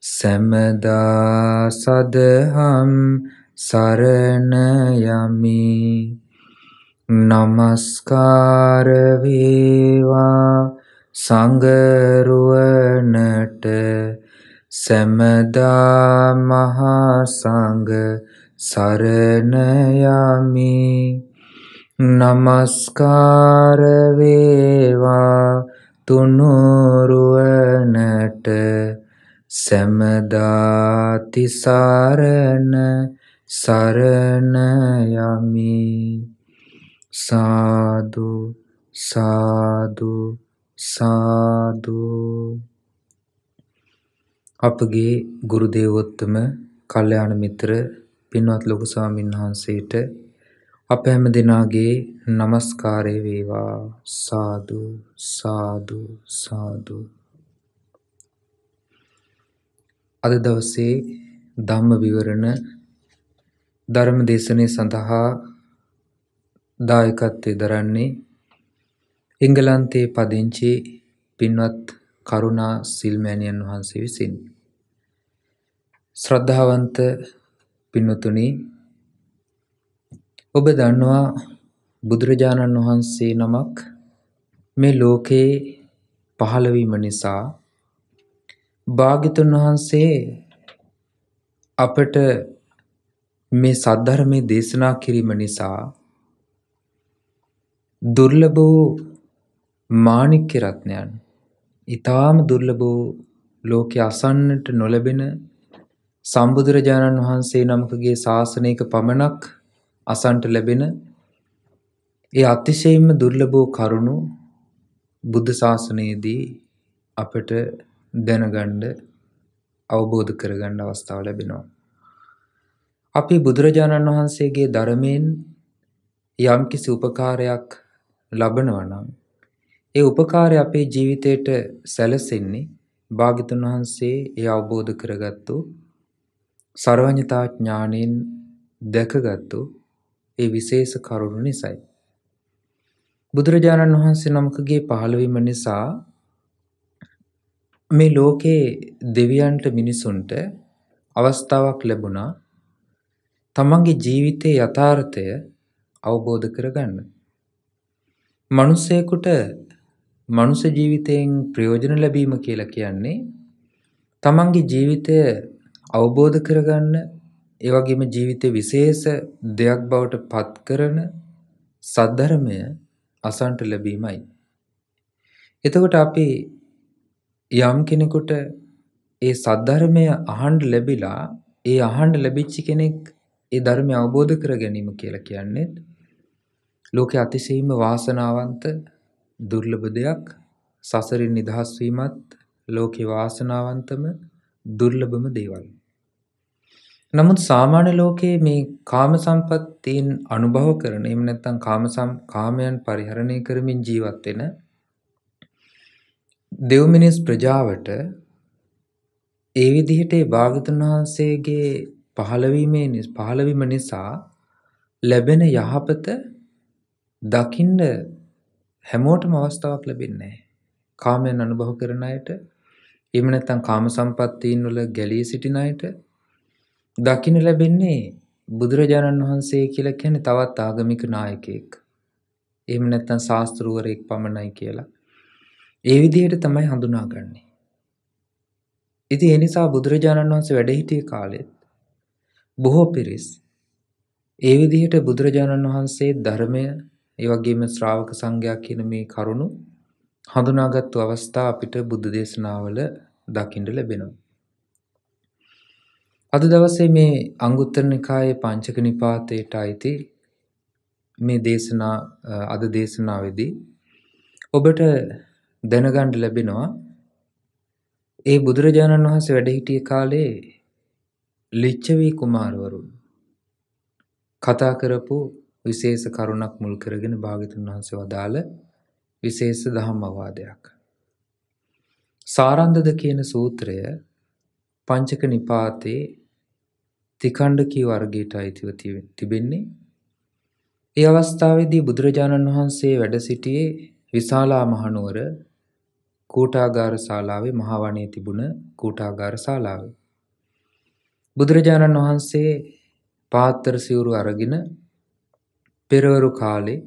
සැමදා සදහම් සරණ යමි নমස්කාර වේවා සංඝ රුවනට සැමදා මහා සංඝ සරණ යමි নমස්කාර වේවා තුනුරුවනට සැමදාති සරණ සරණ යමි සාදු සාදු සාදු අපගේ ගුරු දේවෝත්තම කල්යාණ මිත්‍ර පින්වත් ලොකු ස්වාමීන් වහන්සේට අප හැම දෙනාගේ নমස්කාරය වේවා සාදු සාදු සාදු අද දවසේ ධම්ම විවරණ ධර්ම දේශනය සඳහා දායකත්වය දරන්නේ එංගලන්තයේ පදිංචි පින්වත් කරුණා සිල්මෑණියන් වහන්සේ විසින්. ශ්‍රද්ධාවන්ත පින්නතුනි ඔබ දන්නවා බුදුරජාණන් වහන්සේ නමක් මේ ලෝකේ පහළවීම නිසා භාගිතුන් වහන්සේ අපට මේ සද්ධර්මය දේශනා කිරීම නිසා දුර්ලභ වූ මාණික්‍ය රත්නයන් ඊටාම දුර්ලභ වූ ලෝකයේ අසන්නට නොලැබෙන සම්බුදුරජාණන් වහන්සේ නමකගේ ශාසනයක පමණක් අසන්ට ලැබෙන ඒ අතිශයින්ම දුර්ලභ වූ කරුණු බුද්ධ ශාසනයේදී අපට දැනගන්ඩ අවබෝධ කරගන්න අවස්ථාව ලැබෙනවා. අපි බුදුරජාණන් වහන්සේගේ ධර්මයෙන් යම් කිසි උපකාරයක් ලබනවා නම් ඒ උපකාරය අපේ ජීවිතයට සැලසෙන්නේ භාග්‍යතුන් වහන්සේ ඒ අවබෝධ කරගත්තු සර්වඥතා ඥාණයෙන් දැකගත්තු ඒ විශේෂ කරුණ නිසායි. බුදුරජාණන් වහන්සේ නමකගේ පහළවීම නිසා මේ ලෝකේ දෙවියන්ට මිනිසුන්ට අවස්ථාවක් ලැබුණා තමන්ගේ ජීවිතයේ යථාර්ථය අවබෝධ කරගන්න. මනුස්සයෙකුට මනුස ජීවිතයෙන් ප්‍රයෝජන ලැබීම කියලා කියන්නේ තමන්ගේ ජීවිතය අවබෝධ කරගන්න ඒ වගේම ජීවිතේ විශේෂ දෙයක් බවට පත් කරන සද්ධර්මය අසන්ට ලැබීමයි. එතකොට අපි යම් කෙනෙකුට ඒ සද්ධර්මය අහන්න ලැබිලා ඒ අහන්න ලැබිච්ච කෙනෙක් ඒ ධර්මය අවබෝධ කර ගැනීම කියලා කියන්නේ ලෝකයේ අතිශයින්ම වාසනාවන්ත දුර්ලභ දෙයක් සසරින් නිදහස් වීමත් ලෝකේ වාසනාවන්තම දුර්ලභම දේවල්. නමුත් සාමාන්‍ය ලෝකයේ මේ කාම සම්පත්තීන් අනුභව කරන එහෙම නැත්නම් කාම කාමයන් පරිහරණය කරමින් ජීවත් වෙන දෙව්මිනිස් ප්‍රජාවට ඒ විදිහට ඒ භාග්‍යවතුන් වහන්සේගේ පහළවීමේ නිස්- පහළවීම නිසා ලැබෙන යහපත දකින්න හැමෝටම අවස්ථාවක් ලැබෙන්නේ නැහැ. කාමයන් අනුභව කරන අයට එහෙම නැත්නම් කාම සම්පත්තීන් වල ගැලී සිටින අයට දකින්න ලැබෙන්නේ බුදුරජාණන් වහන්සේ කියලා කියන්නේ තවත් ආගමික නායකයෙක්. එහෙම නැත්නම් ශාස්ත්‍රූවරයෙක් පමණයි කියලා. ඒ විදිහට තමයි හඳුනාගන්නේ. ඉති එනිසා බුදුරජාණන් වහන්සේ වැඩහිටිය කාලෙත් බොහෝ පිරිස් ඒ විදිහට බුදුරජාණන් වහන්සේ ධර්මය ඒ වගේම ශ්‍රාවක සංඝයා කියන මේ කරුණු හඳුනාගත්තු අවස්ථා අපිට බුද්ධ දේශනාවල දකින්න ලැබෙනවා. අද දවසේ මේ අංගුත්තර නිකායේ පංචක නිපාතයට අයිති මේ දේශනා අද දේශනාවේදී ඔබට දැනගන්ඩ ලැබෙනවා ඒ බුදුරජාණන් වහන්සේ වැඩහිටිය කාලේ ලිච්චවී කුමාරවරුන් කතා කරපු විශේෂ කරුණක් මුල් කරගෙන භාගිතුන් වහන්සේ වදාළ විශේෂ දහම් අවවාදයක්. සාරන්දද කියන සූත්‍රය පංචක නිපාතේ තිකණ්ඩකී වර්ගයට අයිතිව තිබෙන්නේ. ඒ අවස්ථාවේදී බුදුරජාණන් වහන්සේ වැඩ සිටියේ විශාලා මහනුවර කූටාගාර ශාලාවේ මහාවනයේ තිබුණ කූටාගාර ශාලාව. බුදුරජාණන් වහන්සේ පාත්තර සිවුරු අරගෙන පෙරවරු කාලේ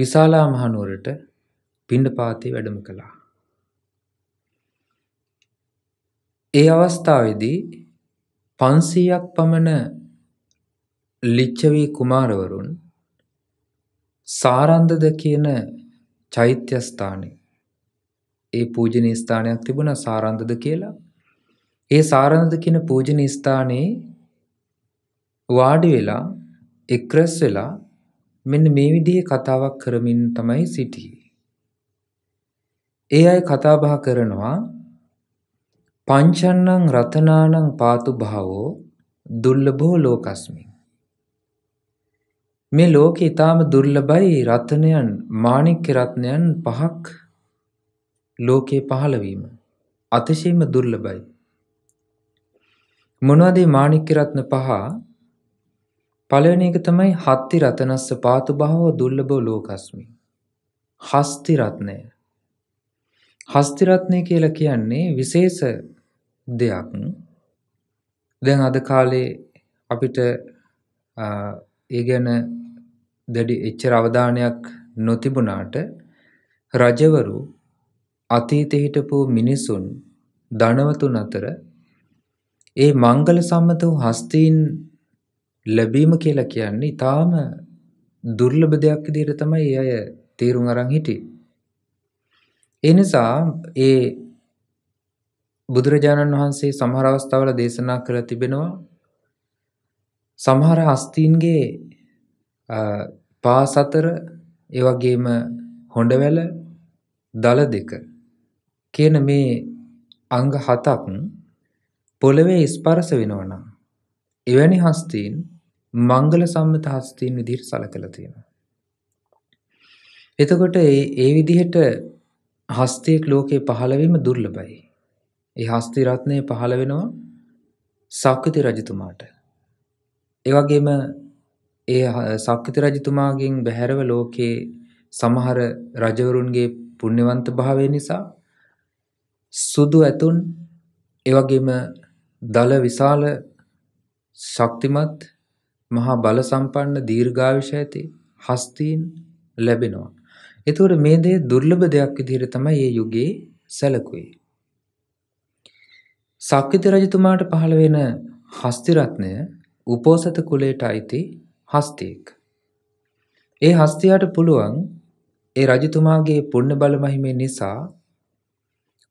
විශාලා මහනුවරට පිණ්ඩපාතේ වැඩම කළා. ඒ අවස්ථාවේදී 500ක් පමණ ලිච්ඡවි කුමාරවරුන් සාරන්දද කියන චෛත්‍ය ස්ථානයේ ඒ පූජනීය ස්ථානයක් තිබුණා සාරන්දද කියලා. ඒ සාරන්දද කියන පූජනීය ස්ථානයේ වාඩි වෙලා එක්රැස් වෙලා මෙන්න මේ විදිහේ කතාවක් කරමින් තමයි සිටියේ. ඒ අය කතා බහ කරනවා පංචන්නං රතනානං පාතු භාවෝ දුර්ලභෝ ලෝකස්මින් මේ ලෝකේ ඊටාම දුර්ලභයි රත්නයන් මාණික්ක රත්නයන් පහක් ලෝකයේ පහළවීම අතිශයම දුර්ලභයි. මොනවද මේ මාණික්‍ය රත්න පහ? පළවෙනි එක තමයි හත්ති රතනස්ස පාතු බහව දුර්ලභෝ ලෝකස්මි. හස්ති රත්නය. හස්ති රත්නය කියලා කියන්නේ විශේෂ දෙයක්. දැන් අද කාලේ අපිට ඒ ගැන දැඩි එච්චර අවධානයක් නොතිබුණාට රජවරු අතීතේ හිටපු මිනිසුන් ධනවතුන් අතර ඒ මංගල සම්මත වූ හස්තීන් ලැබීම කියලා කියන්නේ ඊටාම දුර්ලභ දෙයක් විදිහට තමයි අය තේරුම් අරන් හිටියේ. ඒ නිසා ඒ බුදුරජාණන් වහන්සේ සමහර අවස්ථාවල දේශනා කරලා තිබෙනවා සමහර හස්තීන්ගේ පාසතර ඒ වගේම හොඬවැල දල දෙක කියන මේ අංග හතක් පොළවේ ස්පර්ශ වෙනවා නම් එවැනි හස්තීන් මංගල සම්මත හස්තීන් විදිහට සලකලා තියෙනවා. එතකොට ඒ ඒ විදිහට හස්තියෙක් ලෝකේ පහළ වීම දුර්ලභයි. ඒ හස්ති රත්නය පහළ වෙනවා සක්විති රජතුමාට. ඒ වගේම ඒ සක්විති රජතුමාගෙන් බැහැරව ලෝකේ සමහර රජවරුන්ගේ පුණ්‍යවන්ත භාවය නිසා සුදු ඇතුන් එවගේම දල විශාල ශක්තිමත් මහා බල සම්පන්න දීර්ඝායුෂ ඇති හස්තීන් ලැබෙනවා. එතකොට මේ දේ දුර්ලභ දෙයක් විදිහට තමයි මේ යුගයේ සැලකුවේ. සක්විති රජතුමාට පහළ වෙන හස්ති රත්නය උපෝසත කුලයට අයිති හස්තියෙක්. ඒ හස්තියට පුළුවන් ඒ රජතුමාගේ පුණ්‍ය බල මහිමේ නිසා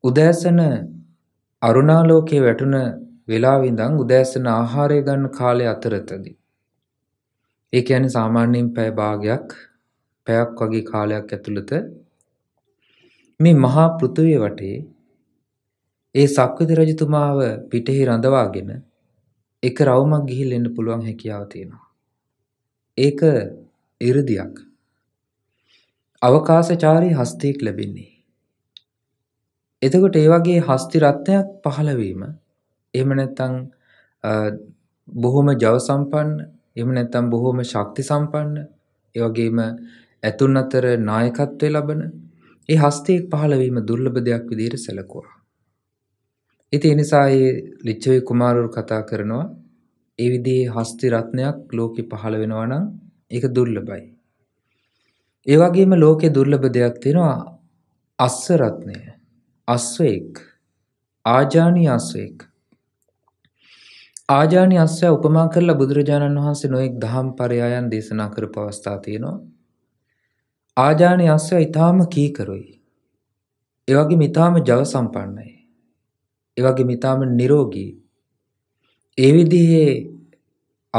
උදෑසන අරුණාලෝකයේ වැටුණ වෙලාවේ ඉඳන් උදෑසන ආහාරය ගන්න කාලය අතරතදී ඒ කියන්නේ සාමාන්‍යයෙන් පැය භාගයක් පැයක් වගේ කාලයක් ඇතුළත මේ මහා පෘථිවිය වටේ ඒ සක්විති රජතුමාව පිටෙහි රඳවාගෙන එක රවුමක් ගිහිල් එන්න පුළුවන් හැකියාව තියෙනවා. ඒක ඉරදියක්. අවකාශචාරී හස්තයක් ලැබෙන්නේ. එතකොට ඒ වගේ හස්ති රත්නයක් පහළවීම එහෙම නැත්නම් බොහොම ජව සම්පන්න එහෙම නැත්නම් බොහොම ශක්ති සම්පන්න ඒ වගේම ඇතුන් අතර නායකත්වය ලබන ඒ හස්තියෙක් පහළවීම දුර්ලභ දෙයක් විදිහට සැලකුවා. ඉතින් ඒ නිසා මේ ලිච්ඡවි කුමාරවරු කතා කරනවා ඒ විදිහේ හස්ති රත්නයක් ලෝකෙ පහළ වෙනවා නම් ඒක දුර්ලභයි. ඒ වගේම ලෝකේ දුර්ලභ දෙයක් තියෙනවා අස්ස රත්නය. අස්වයෙක් ආජානී අස්වයෙක් ආජානි අස්වැ උපමා කරලා බුදුරජාණන් වහන්සේ නොයෙක් දහම් පරයායන් දේශනා කර පවස්ථා තියෙනවා ආජානි අස්වැ ඉතාම කීකරුයි එවගේ මිතාම ජව සම්පන්නයි එවගේ මිතාම නිරෝගී ඒ විදිහේ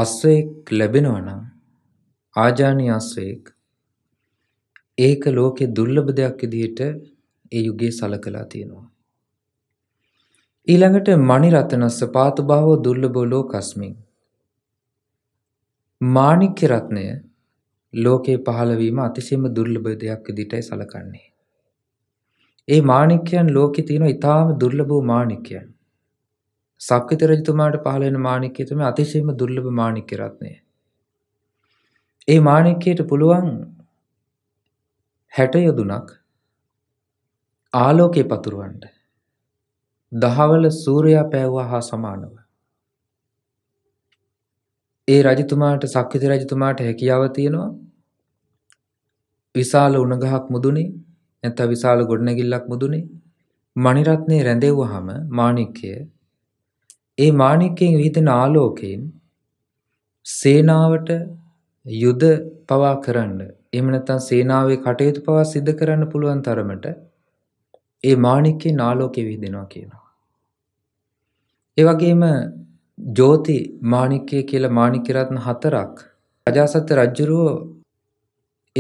අස්වයෙක් ලැබෙනවා නම් ආජානි අස්වයෙක් ඒක ලෝකේ දුර්ලභ දෙයක් විදිහට ඒ යුගයේ සලකලා තියෙනවා. ඊළඟට මනිරත්නස්ස පාතුභාවෝ දුර්ලභෝ ලෝකස්මින් මාණික්‍ය රත්නය ලෝකේ පහළවීම අතිශයම දුර්ලභ දෙයක් විදිහටයි සලකන්නේ. ඒ මාණික්‍යයන් ලෝකේ තියෙන ඊටාම දුර්ලභ වූ මාණික්‍යයන්. සක්විති රජතුමාට පහළ වෙන මාණික්‍ය තමයි අතිශයම දුර්ලභ මාණික්‍ය රත්නය. ඒ මාණික්‍යයට පුළුවන් 60 යොදුනක් ආලෝකය පතුරුවන්ට. දහවල සූරයා පැව්වා හා සමානව. ඒ රජතුමාට සක්විති රජතුමාට හැකියාව තියෙනවා විශාල උණගහක් මුදුනේ නැත්නම් විශාල ගොඩනැගිල්ලක් මුදුනේ මණිරත්නේ රැඳෙව්වහම මාණික්කය ඒ මාණික්කයෙන් විහිදෙන ආලෝකයෙන් සේනාවට යුද පවා කරන්න එහෙම නැත්නම් සේනාවේ කටයුතු පවා සිදු කරන්න පුළුවන් තරමට ඒ මාණික්කේ නාලෝකේ විහිදෙනවා කියනවා. ඒ වගේම ජෝති මාණික්කය කියලා මාණික්‍ය රත්න හතරක් අජාසත් රජුරෝ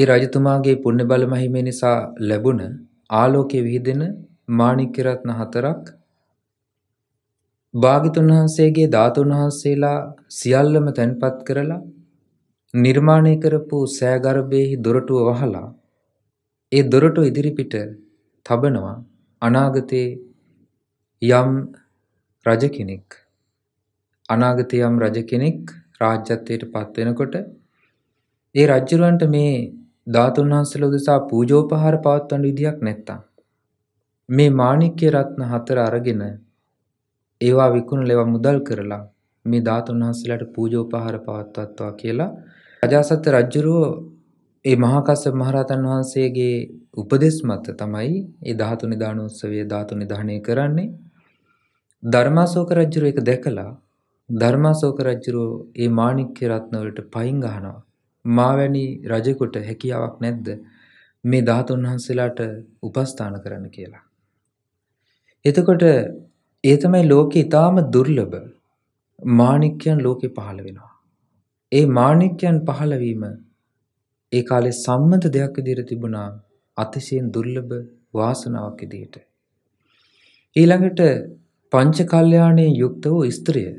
ඒ රජතුමාගේ පුණ්‍ය බල මහිමේ නිසා ලැබුණ ආලෝකයේ විහිදෙන මාණික්‍ය රත්න හතරක් භාග්‍යතුන් වහන්සේගේ ධාතුන් වහන්සේලා සියල්ලම තැන්පත් කරලා නිර්මාණය කරපු සෑගර්භයේ දොරටුව වහලා ඒ දොරටුව ඉදිරිපිට තබනවා අනාගතයේ යම් රජ කෙනෙක් අනාගතයේ යම් රජ කෙනෙක් රාජ්‍යත්වයට පත් වෙනකොට ඒ රජුලන්ට මේ ධාතුන් වහන්සේලා උදෙසා පූජෝපහාර පවත්වන්න විදියක් නැත්තම් මේ මාණික්‍ය රත්න හතර අරගෙන ඒවා විකුණලා ඒවා මුදල් කරලා මේ ධාතුන් වහන්සේලාට පූජෝපහාර පවත්වත්වා කියලා අජාසත් රජුරෝ ඒ මහා කස්සප මහරහතන් වහන්සේගේ උපදෙස් මත තමයි ඒ ධාතු නිදානෝත්සවය ධාතු නිදානය කරන්නේ. ධර්මාශෝක රජුර ඒක දැකලා ධර්මාශෝක රජුරෝ ඒ මාණික්‍ය රත්න වලට පයින් ගහනවා. මාවැණි රජෙකුට හැකියාවක් නැද්ද මේ ධාතුන් වහන්සේලාට උපස්ථාන කරන්න කියලා. එතකොට ඒ තමයි ලෝකේ ඊටාම දුර්ලභ මාණික්‍යයන් ලෝකේ පහළ වෙනවා. ඒ මාණික්‍යයන් පහළ වීම ඒ කාලේ සම්මත දෙයක් විදිහට තිබුණා අතිශයින් දුර්ලභ වාසනාවක් විදිහට. ඊළඟට පංච කල්යාණයේ යුක්ත වූ ස්ත්‍රිය.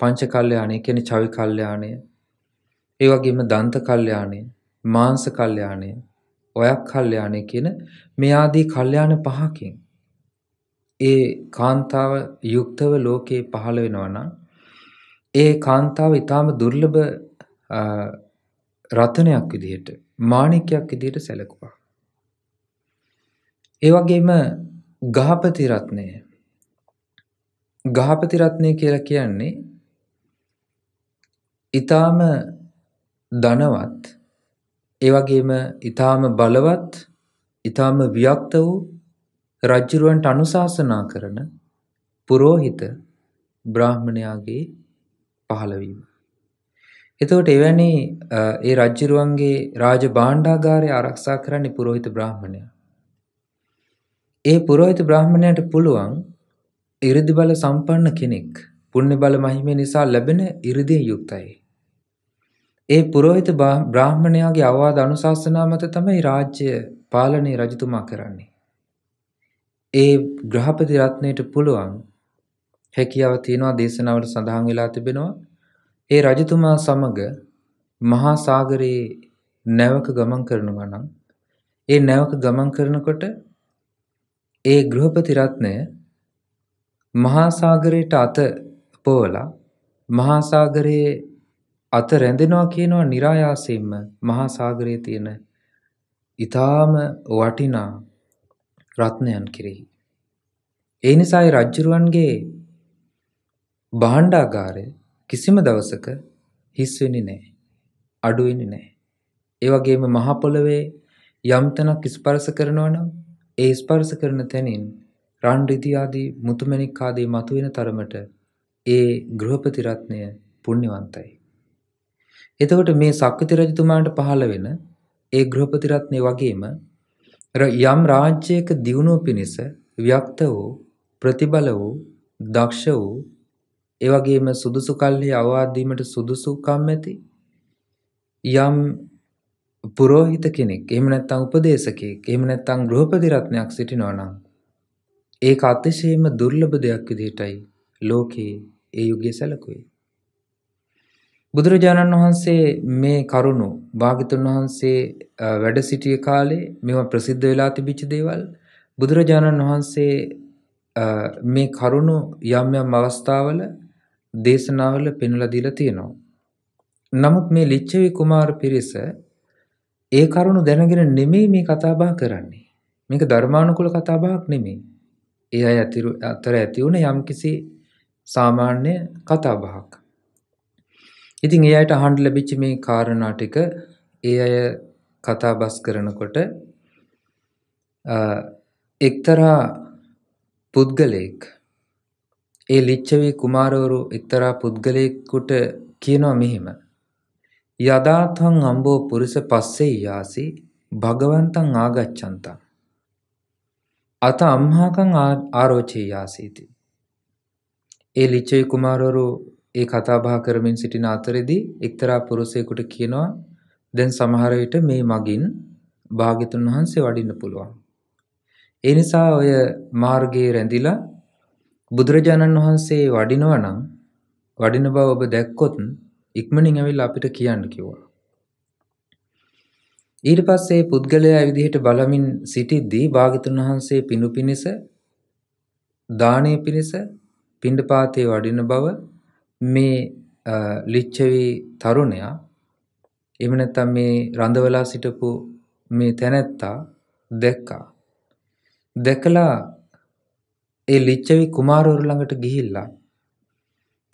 පංච කල්යාණය කියන්නේ චවි කල්යාණය. ඒ වගේම දන්ත කල්යාණය, මාංශ කල්යාණය, ඔයක් කල්යාණය කියන මේ ආදී කල්යාණ පහකින් ඒ කාන්තාව යුක්තව ලෝකේ පහළ වෙනවා නම් ඒ කාන්තාව ඊටාම දුර්ලභ රතනයක් විදිහට මාණිකයක් විදිහට සැලකුවා. ඒ වගේම ගහපති රත්නය ගහපති රත්නය කියලා කියන්නේ ඊටාම ධනවත් ඒ වගේම ඊටාම බලවත් ඊටාම වික්ත වූ රජුරවන්ට අනුශාසනා කරන පුරোহিত බ්‍රාහමණයාගේ පහළවීම එතකොට එවැනි ඒ රජ්ජුරුවන්ගේ රාජ භාණ්ඩාගාරය ආරක්ෂා කරන්නේ පුරোহিত බ්‍රාහ්මණයා. ඒ පුරোহিত බ්‍රාහ්මණයාට පුළුවන් 이르දි බල සම්පන්න කෙනෙක් පුණ්‍ය බල මහිමේ නිසා ලැබෙන 이르දී යුක්තයි. ඒ පුරোহিত බ්‍රාහ්මණයාගේ අවවාද අනුශාසනා මත තමයි රාජ්‍ය පාලනය රජතුමා කරන්නේ. ඒ ග්‍රහපති රත්නයට පුළුවන් හැකියාව තියෙනවා දේශනාවල සඳහන් වෙලා තිබෙනවා ඒ රජතුමා සමග මහා සාගරයේ නැවක ගමන් කරනවා නම් ඒ නැවක ගමන් කරනකොට ඒ ගෘහපති රත්නය මහා සාගරයට අත පොවලා මහා සාගරයේ අත රැඳෙනවා කියනවා નિરાයාසයෙන්ම මහා සාගරයේ තියෙන ඊටාම වටිනා රත්නයන් කෙරෙහි ඒ නිසායි රජුරුවන්ගේ භාණ්ඩාගාරය කිසිම දවසක හිස් වෙන්නේ නැහැ. අඩු වෙන්නේ නැහැ. ඒ වගේම මහ පොළවේ යම් තැනක් ස්පර්ශ කරනවා නම් ඒ ස්පර්ශ කරන තැනින් රන් රිදී ආදී මුතුමැණික් ආදී මතුවෙන තරමට ඒ ගෘහපති රත්නය පුණ්‍යවන්තයි. එතකොට මේ සක්විති රජතුමාට පහළ වෙන ඒ ගෘහපති රත්නය වගේම යම් රාජ්‍යයක දියුණුව පිණිස ව්‍යක්ත වූ ප්‍රතිබල වූ දක්ෂ වූ ඒ වගේම සුදුසු කල්හි අවවාද දීමට සුදුසුකම් ඇති යම් පුරෝහිත කෙනෙක් එහෙම නැත්නම් උපදේශකෙක් එහෙම නැත්නම් ගෘහපති රත්නයක් සිටිනවා නම් ඒක අතිශයම දුර්ලභ දෙයක් විදිහටයි ලෝකයේ ඒ යුගයේ සැලකුවේ බුදුරජාණන් වහන්සේ මේ කරුණු භාග්‍යතුන් වහන්සේ වැඩ සිටිය කාලේ මේවා ප්‍රසිද්ධ වෙලා තිබිච්ච දේවල් බුදුරජාණන් වහන්සේ මේ කරුණු යම් යම් අවස්ථාවල දේශනාවල පෙන්ලා දීලා තියෙනවා. නමුත් මේ ලිච්ඡවි කුමාර පිරිස ඒ කරුණු දැනගෙන නෙමෙයි මේ කතාබහ කරන්නේ. මේක ධර්මානුකූල කතාබහක් නෙමෙයි. ඒ අය අතර ඇති වුණ යම්කිසි සාමාන්‍ය කතාබහක්. ඉතින් ඒ අයට අහන්න ලැබිච්ච මේ කාරණා ටික ඒ අය කතාබස් කරනකොට එක්තරා පුද්ගලෙක් ඒ ලිච්ඡවී කුමාරවරු එක්තරා පුද්ගලයෙකුට කියනවා මෙහෙම. යදාතං අම්බෝ පුරිස පස්සේ යාසි භගවන්තං ආගච්ඡන්තං. අත අම්හාකං ආරෝචේ යාසීති. ඒ ලිච්ඡවී කුමාරවරු ඒ කතා බහ කරමින් සිටින අතරෙදී එක්තරා පුරුෂයෙකුට කියනවා දැන් සමහර විට මේ මගින් භාග්‍යතුන් වහන්සේ වඩින්න පුළුවන්. ඒ නිසා ඔය මාර්ගයේ රැඳිලා බුදුරජාණන් වහන්සේ වඩිනවනම් වඩින බව ඔබ දැක්කොත් ඉක්මනින් ඇවිල්ලා අපිට කියන්න කිව්වා. ඊට පස්සේ පුද්ගලයා විදිහට බලමින් සිටිද්දී භාගතුන් වහන්සේ පිණු පිණිස දානය පිණිස පිණ්ඩපාතයේ වඩින බව මේ ලිච්ඡවි තරුණයා එහෙම නැත්නම් මේ රඳවලා සිටපු මේ තැනැත්තා දැක්කා. දැකලා ඒ ලිච්ඡවි කුමාරවරු ළඟට ගිහිල්ලා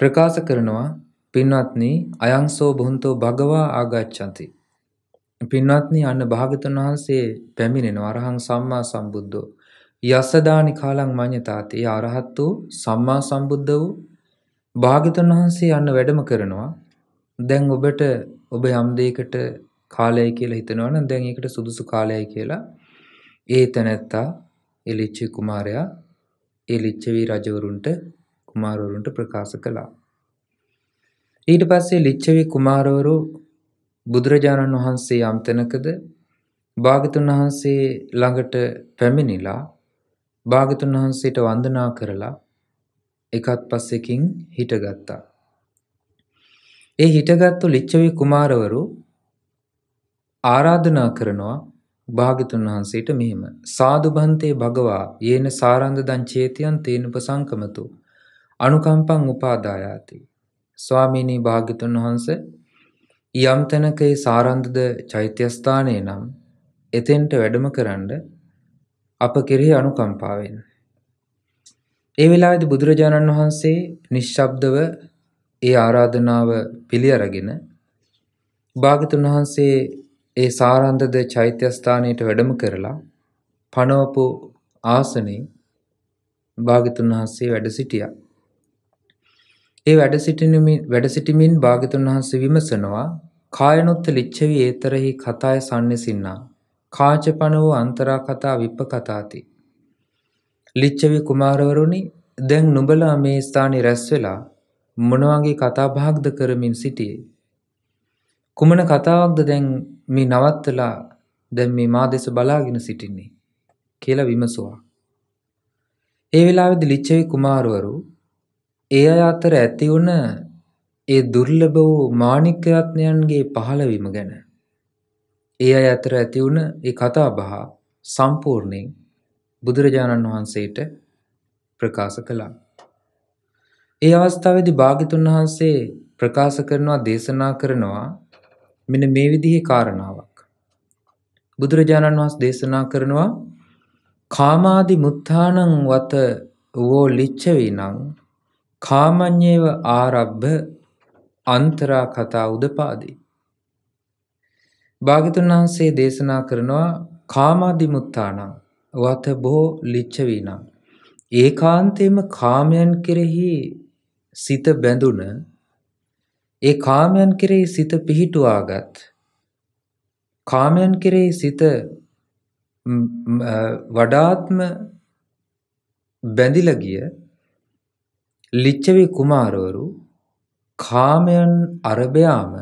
ප්‍රකාශ කරනවා පින්වත්නි අයංසෝ බොහොන්තෝ භගවා ආගච්ඡanti පින්වත්නි අන්න භාගතුන් වහන්සේ පැමිණෙනවා අරහං සම්මා සම්බුද්ධෝ යසදානි කාලං මඤ්ඤතාති අරහත් වූ සම්මා සම්බුද්ධ වූ භාගතුන් වහන්සේ අන්න වැඩම කරනවා දැන් ඔබට ඔබ යම් දෙයකට කාලයයි කියලා හිතනවනම් දැන් ඒකට සුදුසු කාලයයි කියලා ඒ තැනැත්තා එලිච්චි කුමාරයා ඒ ලිච්ඡවී රජවරුන්ට කුමාරවරුන්ට ප්‍රකාශ කළා. ඊට පස්සේ ලිච්ඡවී කුමාරවරු බුදුරජාණන් වහන්සේ යම් තැනකද භාගතුන් වහන්සේ ළඟට පැමිණිලා භාගතුන් වහන්සේට වන්දනා කරලා එකත් පස්සෙකින් හිටගත්තා. ඒ හිටගත්තු ලිච්ඡවී කුමාරවරු ආරාධනා කරනවා භාගිතුන් වහන්සේට මෙහෙම සාදුභන්තේ භගවා යේන සාරන්ද දං චේතියන් තේනුප සංකමතු අනුකම්පං උපාදායාති ස්වාමීනී භාග්‍යතුන් වහන්ස යම් තැනකේ සාරන්දද චෛත්‍යස්ථානය නම් එතෙන්ට වැඩම කරන්න අප කෙරෙහි අනුකම්පාවෙන් ඒ වෙලාවේදී බුදුරජාණන් වහන්සේ නිශ්ශබ්දව ඒ ආරාධනාව පිළි අරගෙන භාග්‍යතුන් වහන්සේ ඒ සාරන්දද චෛත්‍යස්ථානයට වැඩම කරලා පනවපු ආසනේ භාගතුන් වහන්සේ වැඩ සිටියා. ඒ වැඩ සිටිනමින් වැඩ සිටිමින් භාගතුන් වහන්සේ විමසනවා කායනොත්ත ලිච්ඡවි ඒතරහි කතාය sannisinnā කාචපනෝ අන්තරා කතා විප්පකතාති. ලිච්ඡවි කුමාරවරුනි දැන් නුඹලා මේ ස්ථානේ රැස් වෙලා මොන වගේ කතා බහක්ද කරමින් සිටියේ? කුමන කතාවක්ද දැන් මේ නවත්තලා දැන් මේ මා දෙස බලාගෙන සිටින්නේ කියලා විමසුවා. ඒ වෙලාවේදී ලිච්ඡවි කුමාරවරු ඒ අය අතර ඇති වුණ ඒ දුර්ලභ වූ මාණික්ක රත්නයන්ගේ පහළවීම ගැන ඒ අය අතර ඇති වුණ ඒ කතාබහ සම්පූර්ණයෙන් බුදුරජාණන් වහන්සේට ප්‍රකාශ කළා. ඒ අවස්ථාවේදී භාග්‍යතුන් වහන්සේ ප්‍රකාශ කරනවා දේශනා කරනවා මෙන මේ විදිහේ කාරණාවක්. බුදුරජාණන් වහන්සේ දේශනා කරනවා කාමාදි මුත්තානං වත වෝ ලිච්ඡවිනං කාමඤ්ඤේව ආරබ්බ අන්තරා කතා උදපාදී. භාගතුන් වහන්සේ දේශනා කරනවා කාමාදි මුත්තානං වත බෝ ලිච්ඡවිනං ඒකාන්තේම කාමයන් කෙරෙහි සිත බැඳුන ඒ කාමයන් කෙරෙහි සිත පිහිටුවාගත් කාමයන් කෙරෙහි සිත වඩාත්ම බැඳිල ගිය ලිච්ඡවි කුමාරවරු කාමයන් අරබයාම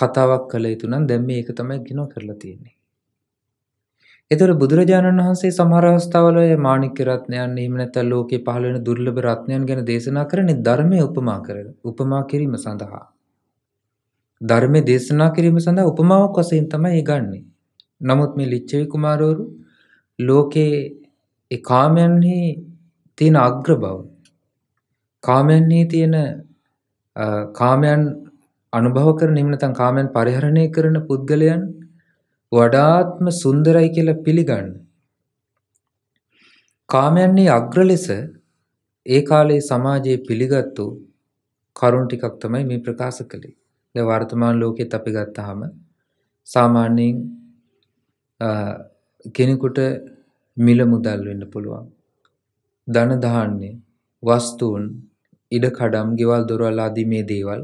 කතාවක් කළ යුතු නම් දැන් මේක තමයි ගිනෝ කරලා තියෙන්නේ එතකොට බුදුරජාණන් වහන්සේ සමහර අවස්ථාවල ඔය මාණික්‍ය රත්නයන් එහෙම නැත්නම් ලෝකේ පහළ වෙන දුර්ලභ රත්නයන් ගැන දේශනා කරන්නේ ධර්මයේ උපමා කරලා උපමා කිරීම සඳහා ධර්මයේ දේශනා කිරීම සඳහා උපමාවක් වශයෙන් තමයි ගන්නෙ. නමුත් මේ ලිච්ඡවි කුමාරවරු ලෝකේ ඒ කාමයන්හි තියෙන අග්‍රබව කාමයන්හි තියෙන කාමයන් අනුභව කරන එහෙම නැත්නම් කාමයන් පරිහරණය කරන පුද්ගලයන් වඩාත්ම සුන්දරයි කියලා පිළිගන්න. කාමයන්ගේ අග්‍ර ලෙස ඒ කාලේ සමාජයේ පිළිගත්තු කරුණ ටිකක් තමයි මේ ප්‍රකාශ කළේ. දැන් වර්තමාන ලෝකෙත් අපි ගත්තාම සාමාන්‍යයෙන් කෙනෙකුට මිල මුදල් වෙන්න පුළුවන්. ධන ධාන්‍ය, වස්තුන්, ඉඩකඩම්, ගෙවල් දොරවල් ආදී මේ දේවල්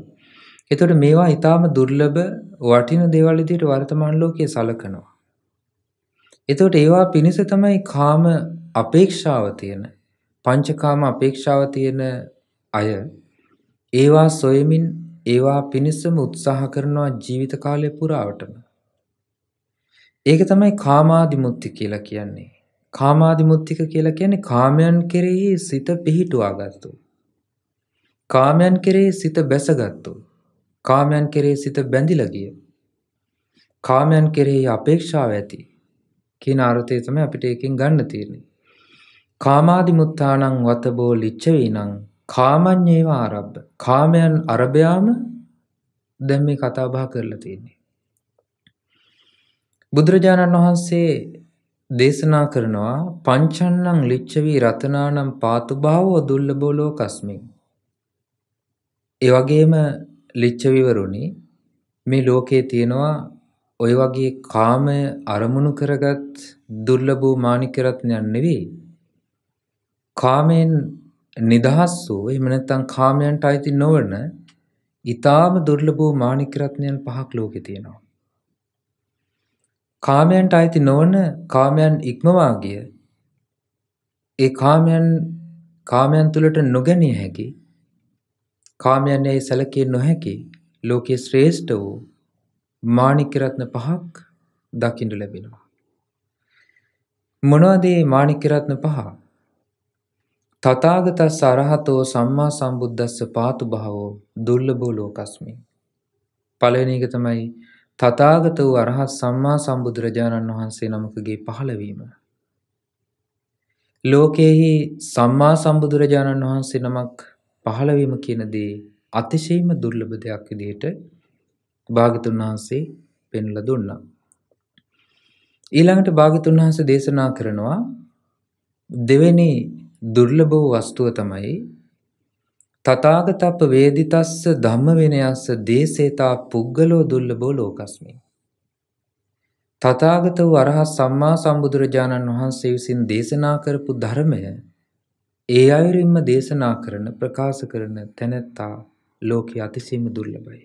එතකොට මේවා ඊටාම දුර්ලභ වටින දේවල් විදිහට වර්තමාන ලෝකයේ සලකනවා. එතකොට ඒවා පිණිස තමයි කාම අපේක්ෂාව තියෙන පංචකාම අපේක්ෂාව තියෙන අය ඒවා සොයමින් ඒවා පිණිසම උත්සාහ කරනවා ජීවිත කාලය පුරාවටම. ඒක තමයි කාමාදිමුත්ති කියලා කියන්නේ. කාමාදිමුත්තික කියලා කියන්නේ කාමයන් කෙරෙහි සිත පිහිටුවාගත්තු. කාමයන් කෙරෙහි සිත බැසගත්තු. කාමයන් කෙරෙහි සිත බැඳිලා ගිය කාමයන් කෙරෙහි අපේක්ෂාව ඇති කියන අර්ථය තමයි අපිට එකෙන් ගන්න තියෙන්නේ කාමාදිමුත්තානං වතබෝ ලිච්ඡවීනං කාමඤ්ඤේව ආරබ්බ කාමයන් අරබයාම දැන් මේ කතා බහ කරලා තියෙන්නේ බුදුරජාණන් වහන්සේ දේශනා කරනවා පංචන්නං ලිච්ඡවි රතනානම් පාතු භාවෝ දුර්ලභෝ ලෝකස්මින් ඒ වගේම ලිච්ඡවිවරුනි මේ ලෝකයේ තියෙනවා ඔය වගේ කාමය අරමුණු කරගත් දුර්ලභ වූ මාණික රත්නයක් නෙවෙයි. කාමයෙන් නිදහස් වූ එහෙම නැත්නම් කාමයන්ට අයිති නොවන ඊටාම දුර්ලභ වූ මාණික රත්නයන් පහක් ලෝකේ තියෙනවා. කාමයන්ට අයිති නොවන කාමයන් ඉක්මවා ගිය ඒ කාමයන් කාමයන් තුලට නොගැනිය හැකි කාමයන් යයි සැලකිය නොහැකි ලෝකයේ ශ්‍රේෂ්ඨ වූ මාණික රත්න පහක් දකින්න ලැබෙනවා. මොනවද මේ මාණික රත්න පහ? තථාගතස්ස අරහතෝ සම්මා සම්බුද්දස්ස පාතු භාවෝ දුර්ලභෝ ලෝකස්මි. පළවෙනි එක තමයි තථාගත වූ අරහත් සම්මා සම්බුදුරජාණන් වහන්සේ නමකගේ පහළවීම. ලෝකයේහි සම්මා සම්බුදුරජාණන් වහන්සේ නමක් පහළ වීම කියන දේ අතිශයින්ම දුර්ලභ දෙයක් විදිහට භාගතුන් වහන්සේ පෙන්ලා දුන්නා. ඊළඟට භාගතුන් වහන්සේ දේශනා කරනවා දෙවෙනි දුර්ලභ වූ වස්තුව තමයි තථාගතප්ප වේදිතස්ස ධම්ම විනයස්ස දේසේතා පුද්ගලෝ දුර්ලභෝ ලෝකස්මි. තථාගත වූ අරහත් සම්මා සම්බුදුරජාණන් වහන්සේ විසින් දේශනා කරපු ධර්මය ඒ අයුරින්ම දේශනා කරන ප්‍රකාශ කරන තැනැත්තා ලෝකෙ අතිසිම දුර්ලභයි.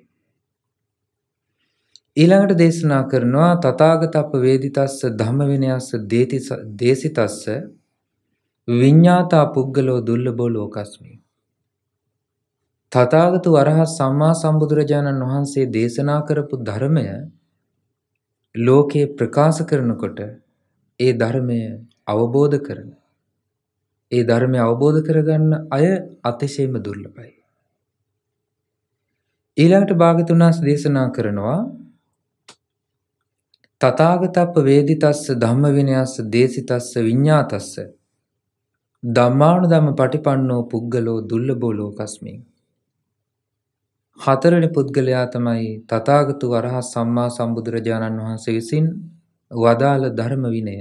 ඊළඟට දේශනා කරනවා තථාගතප්ප වේදිතස්ස ධම්මවිනයස්ස දේසිතස්ස විඤ්ඤාතා පුද්ගලෝ දුර්ලභෝ ලෝකස්මී. තථාගත වරහ සම්මා සම්බුදුරජාණන් වහන්සේ දේශනා කරපු ධර්මය ලෝකේ ප්‍රකාශ කරනකොට ඒ ධර්මය අවබෝධ කරන ඒ ධර්මය අවබෝධ කරගන්න අය අතිශයම දුර්ලභයි. ඊළඟට භාගතුන් වහන්සේ දේශනා කරනවා තථාගතප්ප වේදිතස්ස ධම්ම විනයස්ස දේසිතස්ස විඤ්ඤාතස්ස ධම්මාණු ධම්ම පටිපන්නෝ පුද්ගලෝ දුර්ලභෝ ලෝකස්මින් හතරවෙනි පුද්ගලයා තමයි තථාගත වරහ සම්මා සම්බුදුරජාණන් වහන්සේ විසින් වදාළ ධර්ම විනය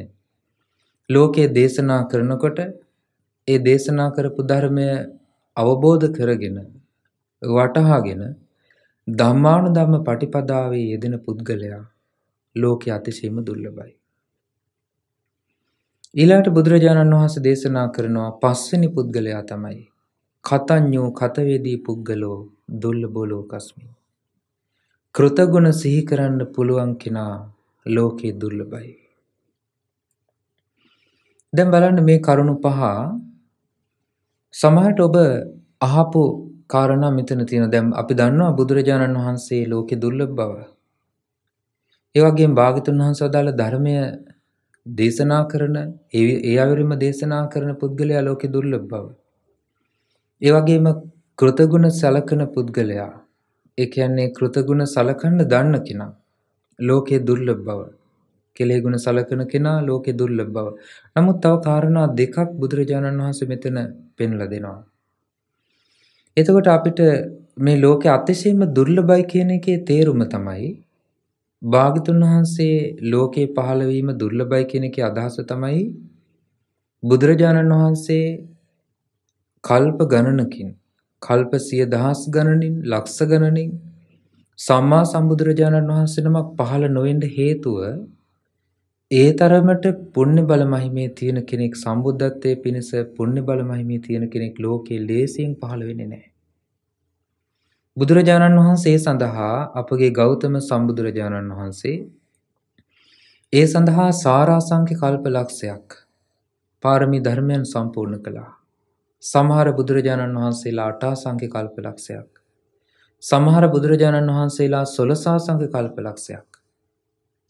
ලෝකයේ දේශනා කරනකොට ඒ දේශනා කරපු ධර්මය අවබෝධ කරගෙන වටහාගෙන ධම්මානුධම්ම පටිපදාවේ යෙදෙන පුද්ගලයා ලෝකයේ අතිශයම දුර්ලභයි. ඊළාට බුදුරජාණන් වහන්සේ දේශනා කරනවා පස්වෙනි පුද්ගලයා තමයි කතඤ්ඤෝ කතවේදී පුද්ගලෝ දුර්ලභෝ ලෝකස්මි. කෘතගුණ සිහි කරන්න පුළුවන් කෙනා ලෝකේ දුර්ලභයි. දැන් බලන්න මේ කරුණු පහ සමහරට ඔබ අහපු කාරණා මෙතන තියෙන දැම් අපි දන්නවා බුදුරජාණන් වහන්සේ ලෝකෙ දුර්ලභ බව. ඒ වගේම භාගතුන් වහන්සේ වදාළ ධර්මය දේශනා කරන ඒ අයුරින්ම දේශනා කරන පුද්ගලයා ලෝකෙ දුර්ලභ බව. ඒ වගේම කෘතගුණ සලකන පුද්ගලයා ඒ කියන්නේ කෘතගුණ සලකන්න දන්න කෙනා ලෝකේ දුර්ලභ බව. කෙලෙහි ගුණ සලකන කෙනා ලෝකේ දුර්ලභ බව. නමුත් තව කාරණා දෙකක් බුදුරජාණන් වහන්සේ මෙතන පෙන්ලා දෙනවා. එතකොට අපිට මේ ලෝකයේ අතිශයින්ම දුර්ලභයි කියන එකේ තේරුම තමයි භාගතුන් වහන්සේ ලෝකේ පහළ වීම දුර්ලභයි කියන එකේ අදහස තමයි බුදුරජාණන් වහන්සේ කල්ප ගණනකින් කල්ප සිය දහස් ගණනින් ලක්ෂ ගණනින් සම්මා සම්බුදුරජාණන් වහන්සේ නමක් පහළ නොවෙන්න හේතුව ඒ තරමට පුණ්‍ය බල මහිමේ තියෙන කෙනෙක් සම්බුද්ධත්වයේ පිණිස පුණ්‍ය බල මහිමේ තියෙන කෙනෙක් ලෝකේ ලේසියෙන් පහළ වෙන්නේ නැහැ. බුදුරජාණන් වහන්සේ සඳහා අපගේ ගෞතම සම්බුදුරජාණන් වහන්සේ ඒ සඳහා සාරාසංඛ්‍ය කල්ප ලක්ෂයක් පාරමී ධර්මයන් සම්පූර්ණ කළා. සමහර බුදුරජාණන් වහන්සේලා අටාසංඛ්‍ය කල්ප ලක්ෂයක්. සමහර බුදුරජාණන් වහන්සේලා 16000 සංඛ්‍ය කල්ප ලක්ෂයක්.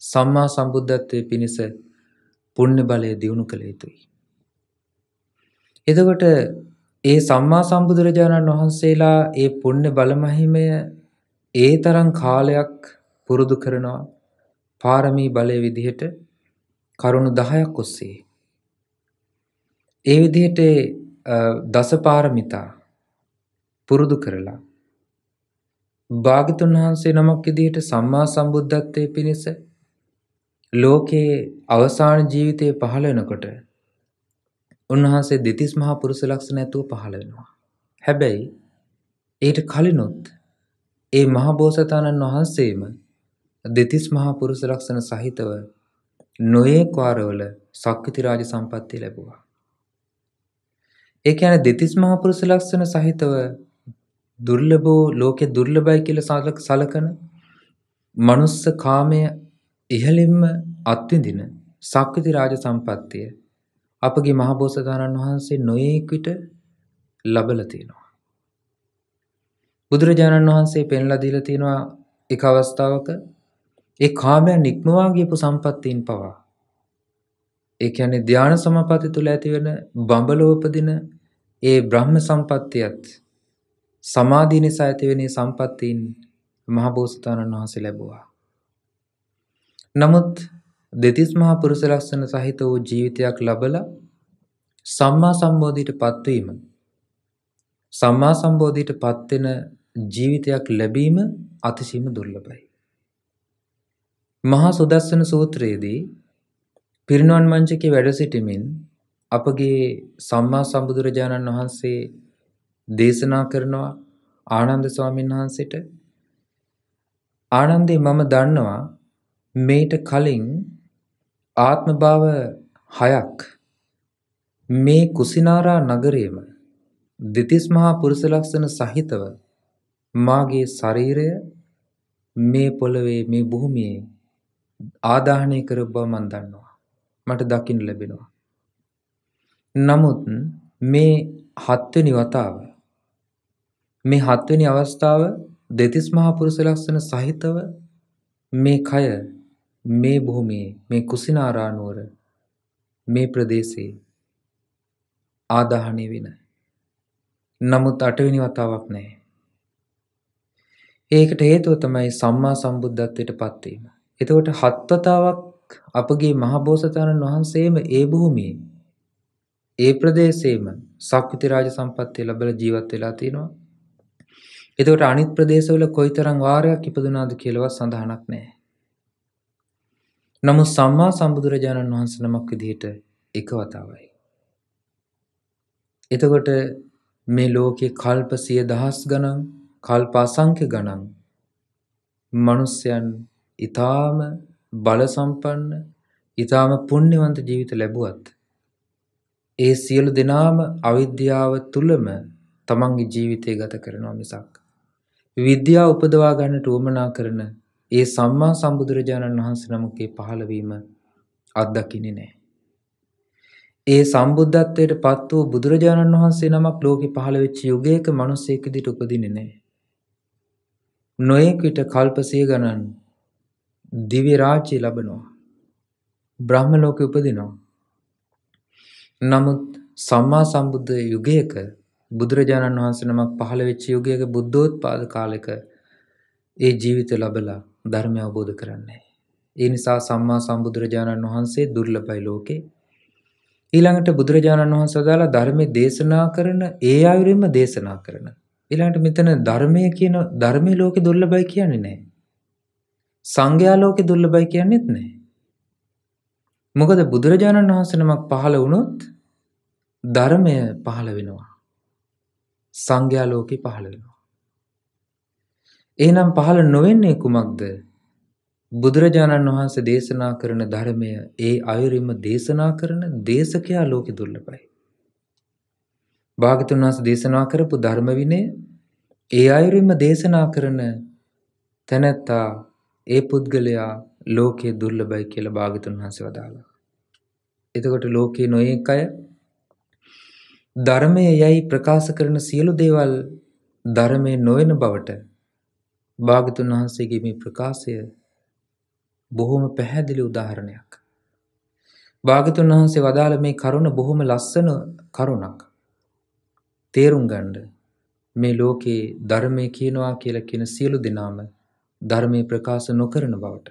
සම්මා සම්බුද්ධත්වය පිණිස පුණ්‍ය බලය දියුණු කළ යුතුයි. එදවට ඒ සම්මා සම්බුදුරජාණන් වහන්සේලා ඒ පුණ්‍ය බලමහිමය ඒ තරම් කාලයක් පුරුදු කරනවා පාරමී බලය විදිහට කරුණු 10ක් ඔස්සේ. ඒ විදිහට දස පාරමිතා පුරුදු කරලා භාගතුන් වහන්සේ නමක් විදිහට සම්මා සම්බුද්ධත්වයේ පිණිස ලෝකයේ අවසාන ජීවිතයේ පහළ වෙනකොට උන්වහන්සේ දෙතිස් මහා පුරුෂ ලක්ෂණ ඇතුව පහළ වෙනවා. හැබැයි ඊට කලිනුත් ඒ මහා බෝසතාණන් වහන්සේම දෙතිස් මහා පුරුෂ ලක්ෂණ සහිතව නොයෙක් වාරවල සක්විති රාජ සම්පත්තිය ලැබුවා. ඒ කියන්නේ දෙතිස් මහා පුරුෂ ලක්ෂණ සහිතව දුර්ලභෝ ලෝකේ දුර්ලභයි කියලා සලකන මනුස්ස කාමයේ ඉහළින්ම අත්විඳින සක්විති රාජ සම්පත්තිය අපගේ මහබෝසතාණන් වහන්සේ නොයෙක් විට ලබලා තියෙනවා. බුදුරජාණන් වහන්සේ පෙන්ලා දීලා තියෙනවා එක අවස්ථාවක ඒ කාමයන් ඉක්මවා ගියපු සම්පත්තීන් පවා ඒ කියන්නේ ධානා සමාපatti තුල ඇති වෙන බඹලෝපදින ඒ බ්‍රහ්ම සම්පත්තියත් සමාධිය නිසා ඇතිවෙන සම්පත්තීන් මහබෝසතාණන් වහන්සේ ලැබුවා. නමුත් දෙතිස් මහා පුරුෂ ලක්ෂණ සහිත වූ ජීවිතයක් ලබලා සම්මා සම්බෝධියට පත්වීම සම්මා සම්බෝධියට පත්වෙන ජීවිතයක් ලැබීම අතිශයම දුර්ලභයි. මහා සුදස්සන සූත්‍රයේදී පිරිනුවන් මංචකේ වැඩ සිටමින් අපගේ සම්මා සම්බුදුරජාණන් වහන්සේ දේශනා කරනවා ආනන්ද ස්වාමීන් වහන්සේට ආනන්දේ මම දන්නවා මේට කලින් ආත්මභාව හයක් මේ කුසිනාරා නගරයම දෙතිස් මහා පුරුෂ ලක්ෂණ සහිතව මාගේ ශරීරය මේ පොළවේ මේ භූමියේ ආදාහනය කර බව මන් දන්නවා. මට දකින්න ලැබෙනවා. නමුත් මේ හත්වෙනි වතාව මේ හත්වෙනි අවස්ථාව දෙතිස් මහා පුරුෂ ලක්ෂණ සහිතව මේ කය මේ භූමියේ මේ කුසිනාරා නුවර මේ ප්‍රදේශයේ ආදාහණය වෙන. නමුත් අටවෙනි වතාවක් නැහැ. ඒකට හේතුව තමයි සම්මා සම්බුද්ධත්වයට පත් වීම. එතකොට හත් වතාවක් අපගේ මහබෝසතාණන් වහන්සේම ඒ භූමියේ ඒ ප්‍රදේශයේම සක්විති රාජ සම්පත්තිය ලැබලා ජීවත් වෙලා තිනවා. එතකොට අනිත් ප්‍රදේශවල කොයිතරම් වාරයක් ඉපදුනාද කියලාවත් සඳහනක් නැහැ. නමුත් සම්මා සම්බුදුරජාණන් වහන්සේ නමක් විදිහට එක වතාවයි. එතකොට මේ ලෝකේ කල්ප සිය දහස් ගණන් කල්ප අසංඛ්‍ය ගණන් මිනිස්යන් ඊ타ම බල සම්පන්න ඊ타ම පුණ්‍යවන්ත ජීවිත ලැබුවත් ඒ සියලු දෙනාම අවිද්‍යාව තුලම තමන්ගේ ජීවිතය ගත කරනවා මිසක් විද්‍යාව උපදවා ගන්නට උවමනා කරන ඒ සම්මා සම්බුදුරජාණන් වහන්සේ නමකේ පහළවීම අත්දකින්නේ නැහැ. ඒ සම්බුද්ධත්වයට පත් වූ බුදුරජාණන් වහන්සේ නමක් ලෝකෙ පහළ වෙච්ච යුගයක මිනිසෙක් විදිහට උපදින්නේ නැහැ. නොයෙක් විට කල්පසිය ගණන් දිව්‍ය රාජ්‍ය ලැබනවා. බ්‍රහ්ම ලෝකෙ උපදිනවා. නමුත් සම්මා සම්බුද්ධ යුගයක බුදුරජාණන් වහන්සේ නමක් පහළ වෙච්ච යුගයක බුද්ධෝත්පාද කාලෙක ඒ ජීවිත ලැබලා ධර්මය අවබෝධ කරන්නේ. ඒ නිසා සම්මා සම්බුදුරජාණන් වහන්සේ දුර්ලභයි ලෝකේ. ඊළඟට බුදුරජාණන් වහන්සේ දාලා ධර්මයේ දේශනා කරන ඒ ආයුරින්ම දේශනා කරන. ඊළඟට මෙතන ධර්මය කියන ධර්මයේ ලෝකේ දුර්ලභයි කියන්නේ නැහැ. සංඝයා ලෝකේ දුර්ලභයි කියන්නේත් නැහැ. මොකද බුදුරජාණන් වහන්සේ නමක් පහළ වුණොත් ධර්මය පහළ වෙනවා. සංඝයා ලෝකේ පහළ වෙනවා. එහෙනම් පහළ නොවෙන්නේ කුමක්ද? බුදුරජාණන් වහන්සේ දේශනා කරන ධර්මය ඒ අයුරින්ම දේශනා කරන දේශකයා ලෝකෙ දුර්ලභයි. භාගතුන් වහන්සේ දේශනා කරපු ධර්ම විනය ඒ අයුරින්ම දේශනා කරන තැනැත්තා ඒ පුද්ගලයා ලෝකයේ දුර්ලභයි කියලා භාගතුන් වහන්සේ වදාළා. එතකොට ලෝකේ නොයෙක් අය ධර්මයේ යයි ප්‍රකාශ කරන සියලු දේවල් ධර්මයේ නොවන බවට භාගතුන් වහන්සේගේ මේ ප්‍රකාශය බොහොම පැහැදිලි උදාහරණයක්. භාගතුන් වහන්සේ වදාළ මේ කරුණ බොහොම ලස්සන කරුණක්. තේරුම් ගණ්ඩ මේ ලෝකයේ ධර්මය කියනවා කියලා කියෙන සියලු දෙනාම ධර්මය ප්‍රකාශ නොකරන බවට.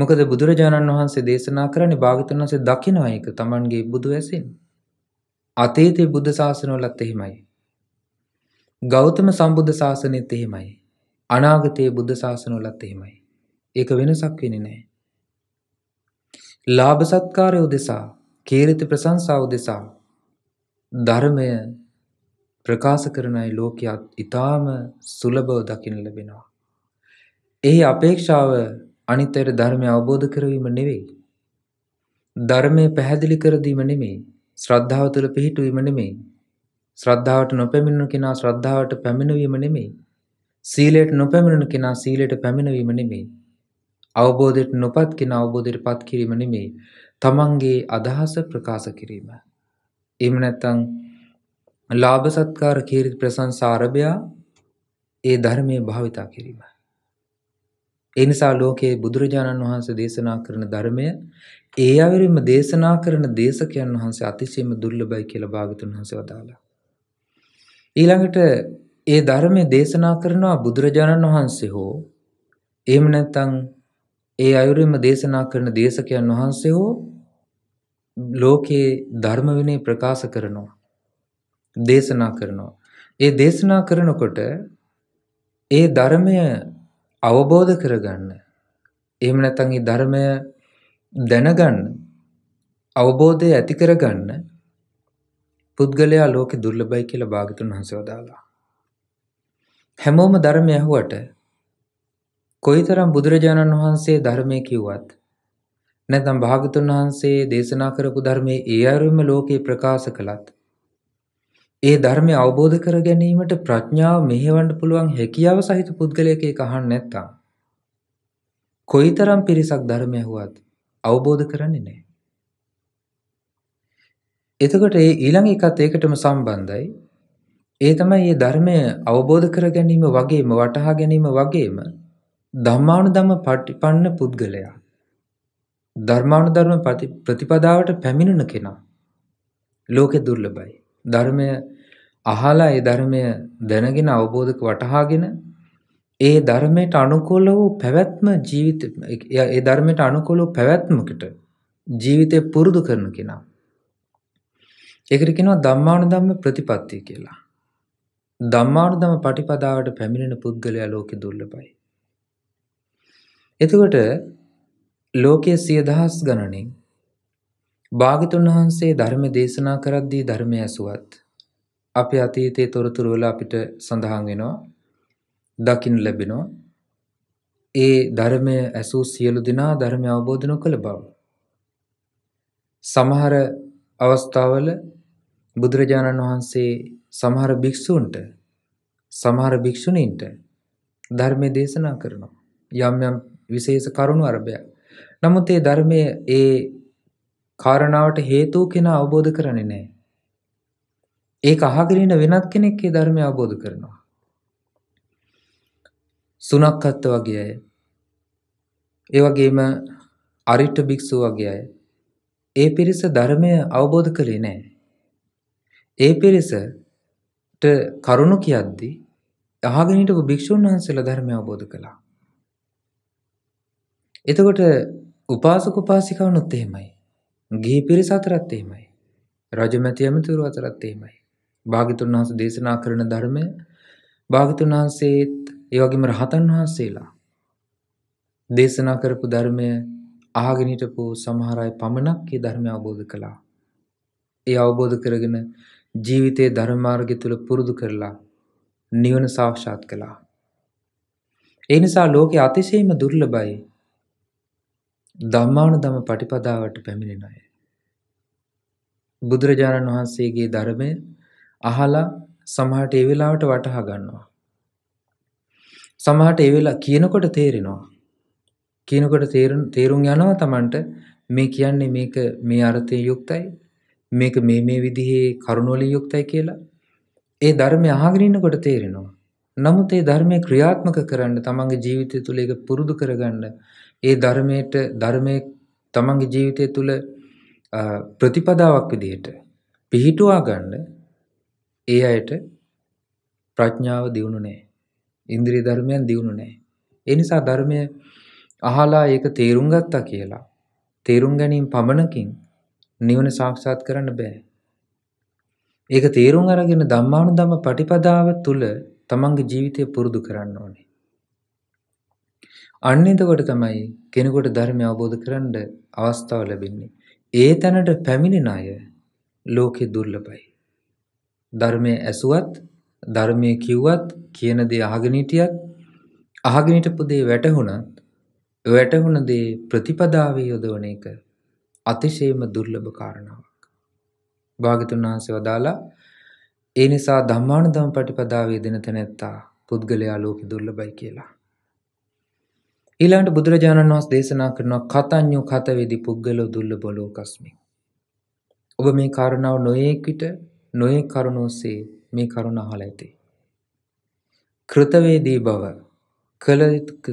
මොකද බුදුරජාණන් වහන්සේ දේශනා කරන්නේ භාගතුන් වහසේ දකිනවායක තමන්ගේ බුදු ඇසින්. අතේතේ බුද්ධ ශාසනවලත් එහෙමයි. ගෞතම සම්බුද්ධ ශාසනයත් එහෙමයි. අනාගතයේ බුද්ධ ශාසනවලත් එහෙමයි. ඒක වෙනසක් වෙන්නේ නැහැ. ලාභ සත්කාරය උදෙසා, කීර්ති ප්‍රශංසා උදෙසා ධර්මය ප්‍රකාශ කරන අය ලෝකයාත් ඊටාම සුලභව දකින්න ලැබෙනවා. එහි අපේක්ෂාව අනිත්‍යයට ධර්මය අවබෝධ කරවීම නෙවෙයි. ධර්මය පැහැදිලි කර දීම නෙමෙයි. ශ්‍රද්ධාව තුළ පිහිටුවීම නෙමෙයි. ශ්‍රද්ධාවට නොපැමිණෙන කෙනා ශ්‍රද්ධාවට පැමිණවීම නෙමෙයි. සීලයට නොපැමිණෙන කෙනා සීලයට පැමිණවීම නෙමෙයි. අවබෝධයට නොපත් කෙනා අවබෝධයට පත් කිරීම නෙමෙයි. තමන්ගේ අදහස ප්‍රකාශ කිරීම. එහෙම නැත්නම් ලාභ සත්කාර කීර්ති ප්‍රශංසා අරබයා ඒ ධර්මයේ භාවිතා කිරීම. ඒ නිසා ලෝකයේ බුදුරජාණන් වහන්සේ දේශනා කරන ධර්මය ඒ අයුරින්ම දේශනා කරන දේශකයන් වහන්සේ අතිශයම දුර්ලභයි කියලා භාගතුන් වහන්සේ වදාලා. ඊළඟට ඒ ධර්මය දේශනා කරනවා බුදුරජාණන් වහන්සේ හෝ එහෙම නැත්නම් ඒ අයුරින්ම දේශනා කරන දේශකයන් වහන්සේ හෝ ලෝකයේ ධර්ම විනය ප්‍රකාශ කරනවා දේශනා කරනවා ඒ දේශනා කරනකොට ඒ ධර්මය අවබෝධ කරගන්න එහෙම නැත්නම් ඒ ධර්මය දැනගන්න අවබෝධය ඇති කරගන්න පුද්ගලයා ලෝකෙ දුර්ලභයි කියලා භාගතුන් වහන්සේ වදාලා හැමෝම ධර්මය ඇහුවට කොයිතරම් බුදුරජාණන් වහන්සේ ධර්මය කිව්වත් නැතම් භාගතුන් වහන්සේ දේශනා කරපු ධර්මයේ ඒ අරුම ලෝකේ ප්‍රකාශ කළත් ඒ ධර්මය අවබෝධ කර ගැනීමට ප්‍රඥාව මෙහෙවන්න පුළුවන් හැකියාව සහිත පුද්ගලයෙක් ඒක අහන්න නැත්තම් කොයිතරම් පිරිසක් ධර්මය ඇහුවත් අවබෝධ කරන්නේ නැහැ එතකොට ඒ ඊළඟ එකත් ඒකටම සම්බන්ධයි ඒ තමයි ඒ ධර්මය අවබෝධ කර ගැනීම වගේම වටහා ගැනීම වගේම ධම්මානුධම පටිපන්න පුද්ගලයා ධර්මානුධර්ම ප්‍රතිපදාවට පැමිණෙන කෙනා ලෝකෙ දුර්ලභයි ධර්මය අහලා ඒ ධර්මය දැනගෙන අවබෝධක වටහාගෙන ඒ ධර්මයට අනුකූල වූ පැවැත්ම ජීවිත ඒ ධර්මයට අනුකූල වූ පැවැත්මකට ජීවිතය පුරුදු කරන කෙනා. ඒකට කියනවා ධම්මානුධම්ම ප්‍රතිපත්තිය කියලා. ධම්මානුධම පටිපදාවට පැමිණෙන පුද්ගලයා ලෝකෙ දුර්ලභයි. එතකොට ලෝකයේ සියදහස් ගණනින් භාගතුන් වහන්සේ ධර්ම දේශනා කරද්දී ධර්මය ඇසුවත් අපේ අතීතයේ තොරතුරු වල අපිට සඳහන් වෙනවා දකින්න ලැබෙනවා ඒ ධර්මය ඇසූ සියලු දෙනා ධර්මය අවබෝධ නොකළ බව සමහර අවස්ථාවල බුදුරජාණන් වහන්සේ සමහර භික්ෂූන්ට සමහර භික්ෂුණීන්ට ධර්මය දේශනා කරනවා. යම් යම් විශේෂ කරුණු අරබය. නමුත් ඒ ධර්මය ඒ කාරණාවට හේතු කෙනා අවබෝධ කරන්නේ නැහැ. ඒක අහගෙන ඉන්න වෙනත් කෙනෙක් ඒ ධර්මය අවබෝධ කරනවා. සුනක්කත්ත වගේ අය. ඒ වගේම අරිට භික්ෂුව වගේ අය. ඒ පිරිස ධර්මය අවබෝධ කරේ නැහැ. ඒ පිරිස කරුණු කියද්දී අහගෙන හිටපු භික්ෂුන් වහන්සේලා ධර්මය අවබෝධ කළා. එතකොට උපාසක උපාසිකවනුත් එහෙමයි. ගිහි පිරිස අතරත් එහෙමයි. රජමැති ඇමතිවරු අතරත් එහෙමයි. භාග්‍යතුන් වහන්සේ දේශනා කරන ධර්මය භාග්‍යතුන් වහන්සේත් ඒ වගේම රහතන් වහන්සේලා දේශනා කරපු ධර්මය අහගෙන හිටපු සමහර අය පමණක් ඒ ධර්මය අවබෝධ කළා. ඒ අවබෝධ කරගෙන ජීවිතයේ ධර්මාර්ගය තුළ පුරුදු කරලා නිවන සාක්ෂාත් කළා. ඒ නිසා ලෝකෙ අතිශයම දුර්ලභයි ධම්මාන දම පටිපදාවට පැමිණෙන අය. බුදුරජාණන් වහන්සේගේ ධර්මය අහලා සමහට ඒ වෙලාවට වටහා ගන්නවා. සමහට ඒ වෙලා කියනකොට තේරෙනවා. කියනකොට තේරුම් යනවා Tamanට මේ කියන්නේ මේක මේ අර්ථයෙන් යුක්තයි මේක මේ මේ විදිහේ කරුණෝලින් යුක්තයි කියලා ඒ ධර්මය අහගෙන ඉන්නකොට තේරෙනවා. නමුත් ඒ ධර්මය ක්‍රියාත්මක කරන්න තමන්ගේ ජීවිතය තුළ ඒක පුරුදු කරගන්න ඒ ධර්මයට ධර්මයේ තමන්ගේ ජීවිතය තුළ ප්‍රතිපදාවක් විදිහට පිහිටුවා ගන්න ඒ අයට ප්‍රඥාව දියුණු නෑ. ඉන්ද්‍රිය ධර්මයන් දියුණු නෑ. ඒ නිසා ධර්මය අහලා ඒක තේරුම් ගත්තා කියලා තේරුම් ගැනීම පමණකින් නිවන සාක්ෂාත් කරන්න බෑ. ඒක තේරුම් අරගෙන ධම්මානුධම්ම පටිපදාව තුල තමන්ගේ ජීවිතය පුරුදු කරන්න ඕනේ. අන්න එතකොට තමයි කෙනෙකුට ධර්මය අවබෝධ කරගන්න අවස්ථාව ලැබෙන්නේ. ඒ තැනට පැමිණෙන අය ලෝකේ දුර්ලභයි. ධර්මයේ ඇසුවත්, ධර්මයේ කිව්වත්, කියන දේ අහගෙන හිටියත්, අහගෙන හිටපු දේ වැටහුණත්, වැටහුණ දේ ප්‍රතිපදාවේ යොදවන එක අතිශයම දුර්ලභ කාරණාවක්. භාගතුන් වහන්සේ වදාලා ඒ නිසා ධම්මානුධම් පටිපදාවේ දෙන තැනැත්තා පුද්ගලයා ලෝකෙ දුර්ලභයි කියලා. ඊළඟට බුදුරජාණන් වහන්සේ දේශනා කරනවා කතඤ්ඤු කතවේදි පුද්ගලෝ දුර්ලභ ලෝකස්මි. ඔබ මේ කාරණාව නොයේක් විට නොයේ කරුණෝසේ මේ කරුණ අහලා ඇති. කෘතවේදී බව කළ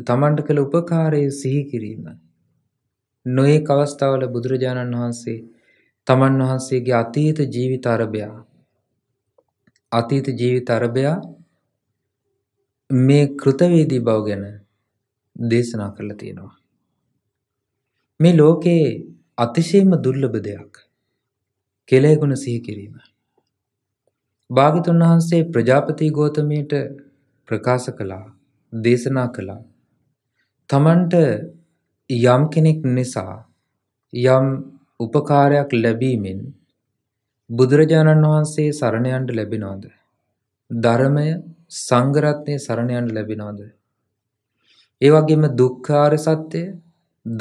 තමන්ට කළ උපකාරය සිහි කිරීම නොයෙක් අවස්ථාවල බුදුරජාණන් වහන්සේ තමන් වහන්සේගේ අතීත ජීවිත අරබයා අතීත ජීවිත අරබයා මේ කෘතවේදී බව ගැන දේශනා කරලා තියෙනවා. මේ ලෝකයේ අතිශයම දුර්ලභ දෙයක් කෙලෙගුණ සිහි කිරීම. භාගතුන් වහන්සේ ප්‍රජාපති ගෝතමයට ප්‍රකාශ කළා දේශනා කළා තමන්ට යම් කෙනෙක් නිසා යම් උපකාරයක් ලැබීමෙන් බුදුරජාණන් වහන්සේ සරණ යන්න ලැබෙනවද? ධර්මය සංඝ රත්නයේ සරණ යන්න ලැබෙනවද? ඒ වගේම දුක්ඛාර සත්‍ය,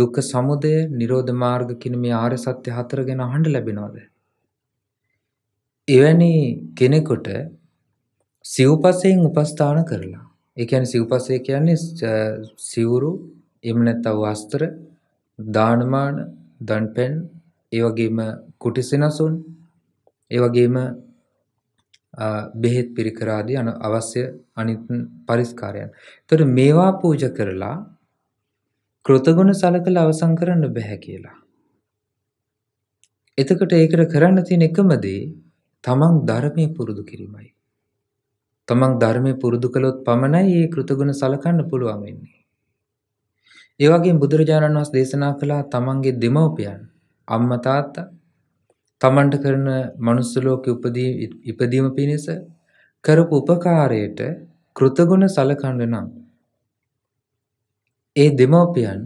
දුක්ඛ සමුදය, නිරෝධ මාර්ග කියන මේ ආර්ය සත්‍ය හතර ගැන අහන්න ලැබෙනවද? එවැනි කෙනෙකුට සිව්පසයෙන් උපස්ථාන කරලා ඒ කියන්නේ සිව්පසය කියන්නේ සිවුරු එහෙම නැත්නම් වස්ත්‍ර, දානමාන, දන්පැන්, ඒ වගේම කුටි සෙනසුන්, ඒ වගේම බෙහෙත් පිරිකර ආදී අවශ්‍ය අනිත් පරිස්කාරයන්. ඒතර මේවා පූජා කරලා කෘතගුණ සලකලා අවසන් කරන්න බෑ කියලා. එතකොට ඒකට කරන්න තියෙන එකම දේ තමන් ධර්මයේ පුරුදු කිරීමයි. තමන් ධර්මයේ පුරුදු කළොත් පමණයි මේ කෘතගුණ සලකන්න පුළුවන් වෙන්නේ. ඒ වගේ බුදුරජාණන් වහන්සේ දේශනා කළා තමන්ගේ දෙමව්පියන් අම්මා තාත්තා තමන්ට කරන මනුස්ස ලෝකෙ උපදී ඉපදීම පිණිස කරපු උපකාරයට කෘතගුණ සලකන්න නම් ඒ දෙමව්පියන්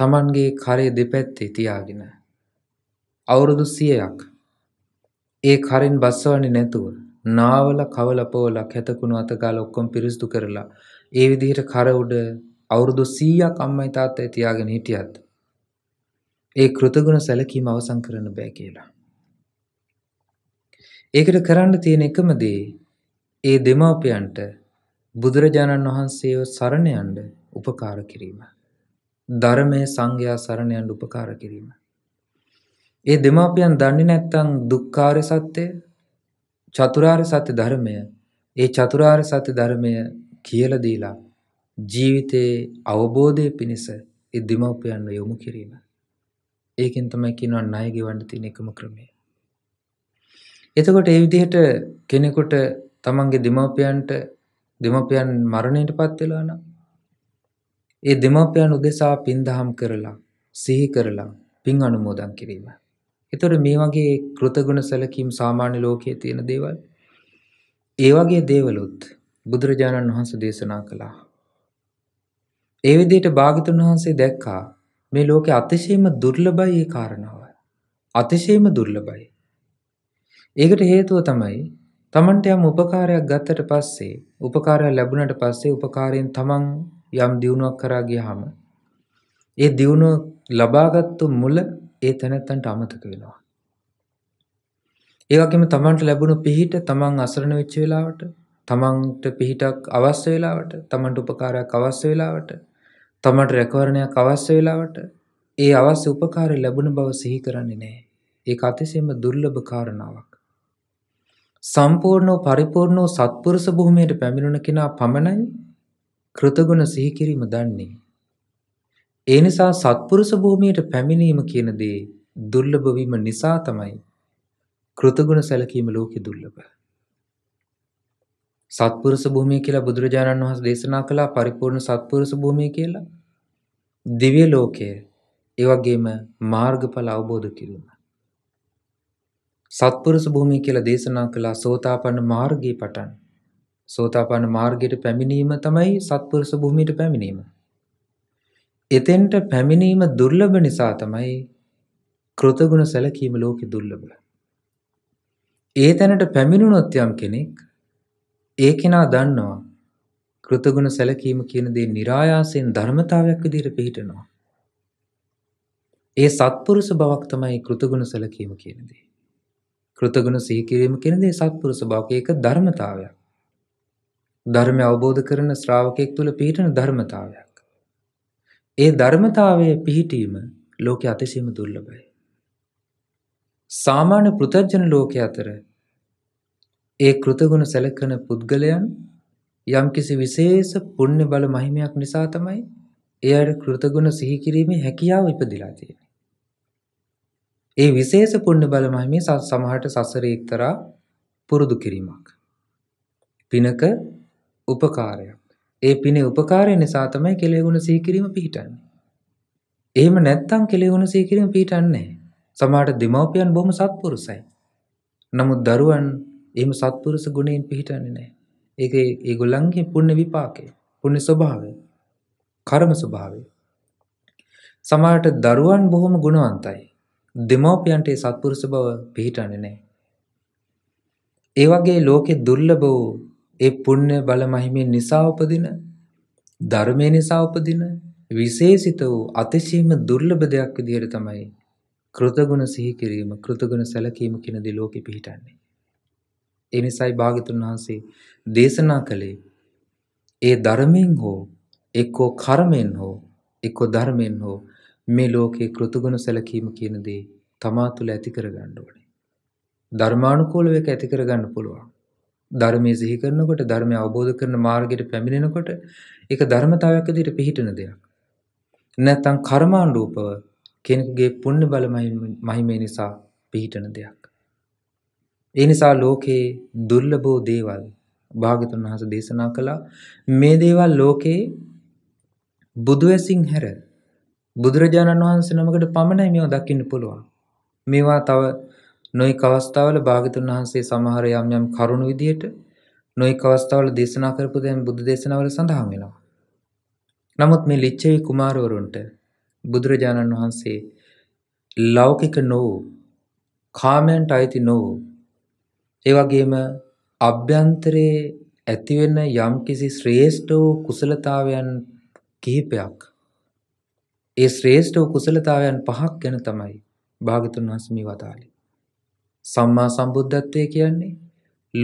තමන්ගේ කරේ දෙපැත්තේ තියාගෙන අවුරුදු 100ක් ඒ කරෙන් බස්සවන්නේ නැතුව නාවල කවල පොවල කැතකුණු අතගාලා ඔක්කොම පිරිසිදු කරලා ඒ විදිහට කර උඩ අවුරුදු 100ක් අම්මයි තාත්තයි තියාගෙන හිටියත් ඒ කෘතගුණ සැලකීම අවසන් කරන්න බෑ කියලා. ඒකට කරන්න තියෙන එකම දේ ඒ දෙමව්පියන්ට බුදුරජාණන් වහන්සේව සරණ යන්න උපකාර කිරීම. ධර්මයේ සංඝයා සරණ යන්න උපකාර කිරීම. ඒ දෙමාපියන් දන්නේ නැත්නම් දුක්ඛාර සත්‍ය චතුරාර්ය සත්‍ය ධර්මය ඒ චතුරාර්ය සත්‍ය ධර්මය කියලා දීලා ජීවිතයේ අවබෝධය පිණිස ඒ දෙමව්පියන්ව යොමු කිරීම. ඒකෙන් තමයි කියනවා ණය ගෙවන්න තියෙන එකම ක්‍රමය. එතකොට ඒ විදිහට කෙනෙකුට තමන්ගේ දෙමව්පියන්ට දෙමව්පියන් මරණයටපත් වෙලා නම් ඒ දෙමව්පියන් උදෙසා පින්දහම් කරලා සිහි කරලා පින් අනුමෝදන් කිරීම. එතකොට මේ වගේ කෘතගුණ සැලකීම් සාමාන්‍ය ලෝකයේ තියෙන දේවල් ඒ වගේ දේවලුත් බුදුරජාණන් වහන්සේ දේශනා කළා. ඒ විදිහට භාගතුන් වහන්සේ දැක්කා මේ ලෝකෙ අතිශයම දුර්ලභයි ඒ කාරණාව. අතිශයම දුර්ලභයි. ඒකට හේතුව තමයි තමන්ට යම් උපකාරයක් ගත්තට පස්සේ උපකාරයක් ලැබුණට පස්සේ උපකාරයෙන් තමන් යම් දියුණුවක් කරා ගියාම ඒ දියුණුව ලබාගත්තු මුල ඒ තැනැත්තන්ට අමතක වෙනවා. ඒ වගේම තමන්ට ලැබුණු පිහිට තමන් අසරණ වෙච්ච වෙලාවට තමන්ට පිහිටක් අවශ්‍ය වෙලාවට තමන්ට උපකාරයක් අවශ්‍ය වෙලාවට තමට රැකවරණයක් අවශ්‍ය වෙලාවට ඒ අවශ්‍ය උපකාරය ලැබුණ බව සිහි කරන්නේ නෑ. ඒක අතිශයම දුර්ලභ කාරණාවක්. සම්පූර්ණව පරිපූර්ණව සත්පුරුෂ භූමියට පැමිණෙන කෙනා පමණයි කෘතගුණ සිහි කිරීම දන්නේ. ඒ නිසා සත්පුරුෂ භූමියට පැමිණීම කියන දේ දුර්ලභ වීම නිසා තමයි කෘතගුණ සැලකීම ලෝකේ දුර්ලභයි. සත්පුරුෂ භූමිය කියලා බුදුරජාණන් වහන්සේ දේශනා කළා පරිපූර්ණ සත්පුරුෂ භූමිය කියලා. දිව්‍ය ලෝකය ඒ වගේම මාර්ගඵල අවබෝධ කිරීම. සත්පුරුෂ භූමිය කියලා දේශනා කළා සෝතාපන්න මාර්ගයේ පටන්. සෝතාපන්න මාර්ගයට පැමිණීම තමයි සත්පුරුෂ භූමියට පැමිණීම. එතෙන්ට පැමිණීම දුර්ලභ නිසා තමයි කෘතගුණ සැලකීම ලෝකෙ දුර්ලභ. ඒ තැනට පැමිණුණොත් යම් කෙනෙක් ඒ කෙනා දන්නවා කෘතගුණ සැලකීම කියන දේ નિરાයාසයෙන් ධර්මතාවයක් විදිහට පිළිටනවා. ඒ සත්පුරුෂ බවක් තමයි කෘතගුණ සැලකීම කියන දේ. කෘතගුණ සිහි කිරීම කියන දේ සත්පුරුෂ බවක්. ඒක ධර්මතාවයක්. ධර්මය අවබෝධ කරන ශ්‍රාවකයෙක් තුල පිහිටන ධර්මතාවයක්. ඒ ධර්මතාවයේ පිහිටීම ලෝකයේ අතිශයම දුර්ලභයි. සාමාන්‍ය පෘථජන ලෝකයේ අතර ඒ කෘතගුණ සැලකන පුද්ගලයන් යම්කිසි විශේෂ පුණ්‍ය බල මහිමයක් නිසා තමයි ඒ අයට කෘතගුණ සිහි කිරීමේ හැකියාව ඉපදිලා තියෙන්නේ. ඒ විශේෂ පුණ්‍ය බල මහිමිය සමහරට සසරේ එක්තරා පුරුදු කිරීමක්. පිනක උපකාරයක්. ඒ පිනේ උපකාරය නිසා තමයි කෙලෙගුණ සිහි කිරීම පිහිටන්නේ. එහෙම නැත්නම් කෙලෙගුණ සිහි කිරීම පිහිටන්නේ නැහැ. සමහරට දෙමව්පියන් බොහොම සත්පුරුසයි. නමුත් දරුවන් එහෙම සත්පුරුෂ ගුණයෙන් පිහිටන්නේ නැහැ. ඒක ඒගොල්ලන්ගේ පුණ්‍ය විපාකය, පුණ්‍ය ස්වභාවය, කර්ම ස්වභාවය. සමහරට දරුවන් බොහොම ගුණවන්තයි. දෙමව්පියන්ට ඒ සත්පුරුෂ බව පිහිටන්නේ නැහැ. ඒ වගේ ලෝකේ දුර්ලභ වූ ඒ පුණ්‍ය බල මහිමේ නිසා උපදින ධර්මයේ නිසා උපදින විශේෂිත වූ අතිශයම දුර්ලභ දෙයක් විදිහට තමයි කෘතගුණ සිහි කිරීම කෘතගුණ සැලකීම කියන දේ ලෝකෙ පිහිටන්නේ. ඒ නිසයි භාග්‍යතුන් වහන්සේ දේශනා කළේ ඒ ධර්මයෙන් හෝ එක්කෝ කර්මෙන් හෝ එක්කෝ ධර්මෙන් හෝ මේ ලෝකේ කෘතගුණ සැලකීම කියන දේ තමා තුළ ඇති කරගන්න ඕනේ. ධර්මානුකූලව ඒක ඇති කරගන්න පුළුවන්. ධර්මයේ සිහි කරනකොට ධර්මය අවබෝධ කරන මාර්ගයට පැමිණෙනකොට ඒක ධර්මතාවයක් විදිහට පිහිටන දෙයක්. නැත්නම් කර්මානුරූපව කෙනෙකුගේ පුණ්‍ය බල මහිමේ නිසා පිහිටන දෙයක්. ඒ නිසා ලෝකේ දුර්ලභෝ දේවල් භාගතුන් වහන්සේ දේශනා කළා මේ දේවල් ලෝකේ බුදු ඇසින් හැර බුදුරජාණන් වහන්සේ නමකට පමණයි මේවා දකින්න පුළුවන්. මේවා තව නොයෙක් අවස්ථාවල භාගතුන් වහන්සේ සමහර යම් යම් කරුණු විදියට නොයෙක් අවස්ථාවල දේශනා කරපු දැන් බුදු දේශනාවල සඳහන් වෙනවා. නමුත් මේ ලිච්ඡවි කුමාරවරුන්ට බුදුරජාණන් වහන්සේ ලෞකික නො වූ කාමයන්ට අයිති නො වූ ඒ වගේම අභ්‍යන්තරයේ ඇතිවෙන යම්කිසි ශ්‍රේෂ්ඨ වූ කුසලතාවයන් කිහිපයක් ඒ ශ්‍රේෂ්ඨ වූ කුසලතාවයන් පහක් ගැන තමයි භාගතුන් වහන්සේ මේ වදාළේ. සම්මා සම්බුද්ධත්වය කියන්නේ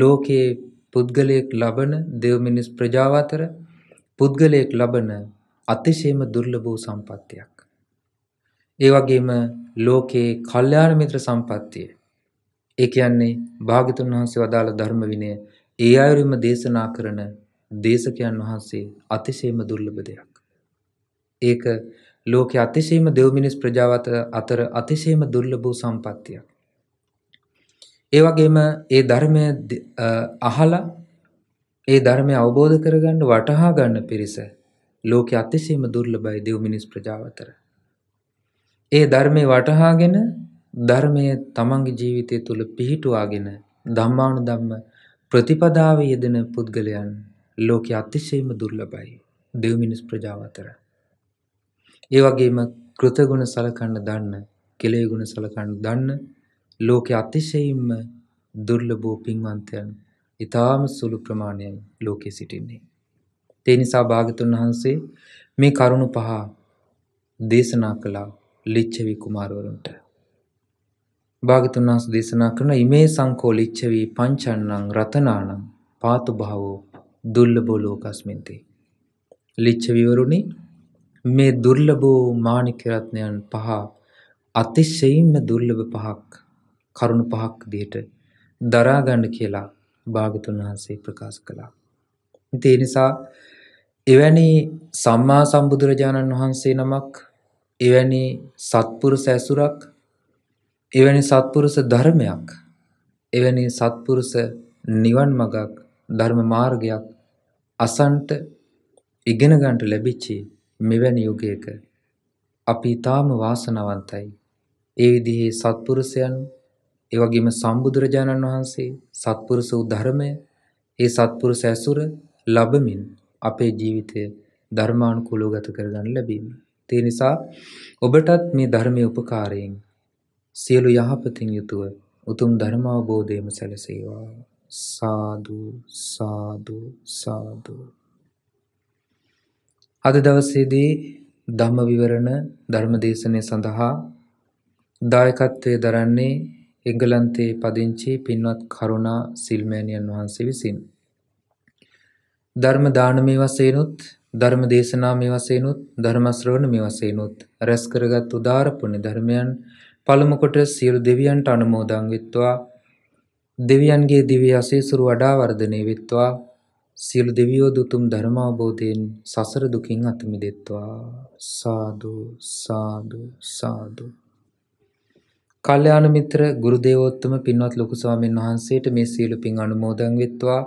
ලෝකයේ පුද්ගලයෙක් ලබන දෙව් මිනිස් ප්‍රජාව අතර පුද්ගලයෙක් ලබන අතිශයම දුර්ලභ වූ සම්පත්තියක්. ඒ වගේම ලෝකයේ කල්යාණ මිත්‍ර සම්පත්තිය ඒ කියන්නේ භාග්‍යතුන් වහන්සේ වදාළ ධර්ම විනය ඒ අයුරින්ම දේශනා කරන දේශකයන් වහන්සේ අතිශයම දුර්ලභ දෙයක්. ඒක ලෝකයේ අතිශයම දෙව් මිනිස් ප්‍රජාව අතර අතිශයම දුර්ලභ වූ සම්පත්තියක්. ඒ වගේම ඒ ධර්මය අහලා ඒ ධර්මය අවබෝධ කරගන්න වටහා ගන්න පිරිස ලෝකයේ අතිශයම දුර්ලභයි දෙව් මිනිස් ප්‍රජාව අතර. ඒ ධර්මයේ වටහාගෙන ධර්මය තමන්ගේ ජීවිතය තුළ පිහිටුවාගෙන ධම්මානු දම්ම ප්‍රතිපදාව යෙදෙන පුද්ගලයන් ලෝක අතිශයම දුර්ලබයි දෙව්මිනිස් ප්‍රජාවතර. ඒවගේම කෘතගුණ සලකන්න දන්න කෙළේගුණ සලකන්න දන්න ලෝක අතිශයම්ම දුර්ලබෝ පින්වන්තයන් ඉතාම සුළු ප්‍රමාණයන් ලෝකෙ සිටින්නේ. තේනිසා භාගතුන් වහන්සේ මේ කරුණු පහ දේශනා කළා ලිච්චවි කුමාරුවරුන්ට. භාගතුන් වහන්සේ දේශනා කරන ඉමේ සංකෝලිච්ඡවි පංචන්නං රතනානං පාතු භාවෝ දුර්ලභෝ ලෝකස්මින්ති ලිච්ඡවිවරුනි මේ දුර්ලභෝ මාණික රත්නයන් පහ අතිශයින්ම දුර්ලභ පහක් කරුණ පහක් දිහට දරා ගන්න කියලා භාගතුන් වහන්සේ ප්‍රකාශ කළා. ඒ නිසා එවැනි සම්මා සම්බුදුරජාණන් වහන්සේ නමක් එවැනි සත්පුරුෂ ඇසුරක් එවැනි සත්පුරුෂ ධර්මයක් එවැනි සත්පුරුෂ නිවන් මඟක් ධර්ම මාර්ගයක් අසන්ට ඉගෙන ගන්නට ලැබිච්චි මෙවැනි යුගයක අපි ඊටාම වාසනාවන්තයි. ඒ විදිහේ සත්පුරුෂයන් ඒ වගේම සම්බුදුරජාණන් වහන්සේ සත්පුරුෂ වූ ධර්මය ඒ සත්පුරුෂ ඇසුර ලැබමින් අපේ ජීවිතය ධර්මානුකූලව ගත කරගන්න ලැබීම. ඒ නිසා ඔබටත් මේ ධර්මයේ උපකාරයෙන් සියලු යහපතින් යුතුව උතුම් ධර්ම අවබෝධයම සැලසේවා සාදු සාදු සාදු අද දවසේදී ධම්ම විවරණ ධර්ම දේශනය සඳහා දායකත්වය දරන්නේ එංගලන්තයේ පදිංචි පින්වත් කරුණා සිල්මෑණියන් වහන්සේ විසින් ධර්ම දානමේ වශයෙන්ුත් ධර්ම දේශනා මේ වශයෙන්ුත් ධර්ම ශ්‍රවණ මේ වශයෙන්ුත් රැස් කරගත් උදාර පුණ්‍ය ධර්මයන් පළමු කොටස සියලු දෙවියන්ට අනුමෝදන් වෙත්වා දෙවියන්ගේ දිව්‍ය අසීසුරු වඩා වර්ධනය වෙත්වා සියලු දෙවියෝ දුතුම් ධර්ම අවබෝධයෙන් සසර දුකින් අත මිදෙත්වා සාදු සාදු සාදු කල්යාණ මිත්‍ර ගුරු දේවෝත්තම පින්වත් ලොකු ස්වාමීන් වහන්සේට මේ සීල පින් අනුමෝදන් වෙත්වා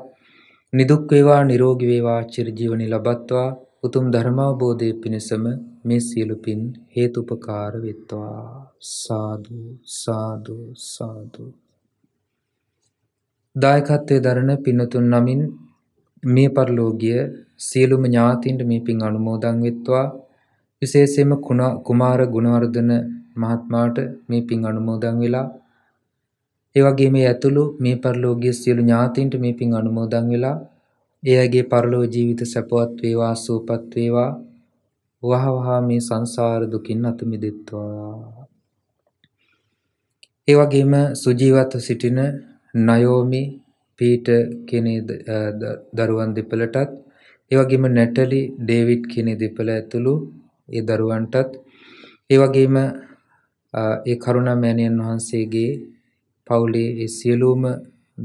නිදුක් වේවා නිරෝගී වේවා චිරජීවනි ලබත්වා උතුම් ධර්මාවබෝධය පිණිසම මේ සියලු පින් හේතුපකාර වෙත්වා සාදු සාදු සාදු දායකත්වයේ දරන පින්තුන් නමින් මේ පරිලෝකීය සියලුම ඥාතීන්ට මේ පින් අනුමෝදන් වෙත්වා විශේෂයෙන්ම කුමාර ගුණවර්ධන මහත්මයාට මේ පින් අනුමෝදන් වෙලා ඒ වගේම ඇතුළු මේ පරිලෝකීය සියලු ඥාතීන්ට මේ පින් අනුමෝදන් වෙලා ඒ අයගේ පරලෝ ජීවිත සැපවත් වේවා සූපත් වේවා වහවහා මේ සංසාර දුකින් අතු මිදෙත්වා ඒ වගේම සුජීවත්ව සිටින නයෝමි පීට කෙනේ දරුවන් දෙපළටත් ඒ වගේම නැටලි ඩේවිඩ් කෙනේ දෙපළ ඇතුළු ඒ දරුවන්ටත් ඒ වගේම ඒ කරුණා මෑණියන් වහන්සේගේ පවුලේ ඒ සියලුම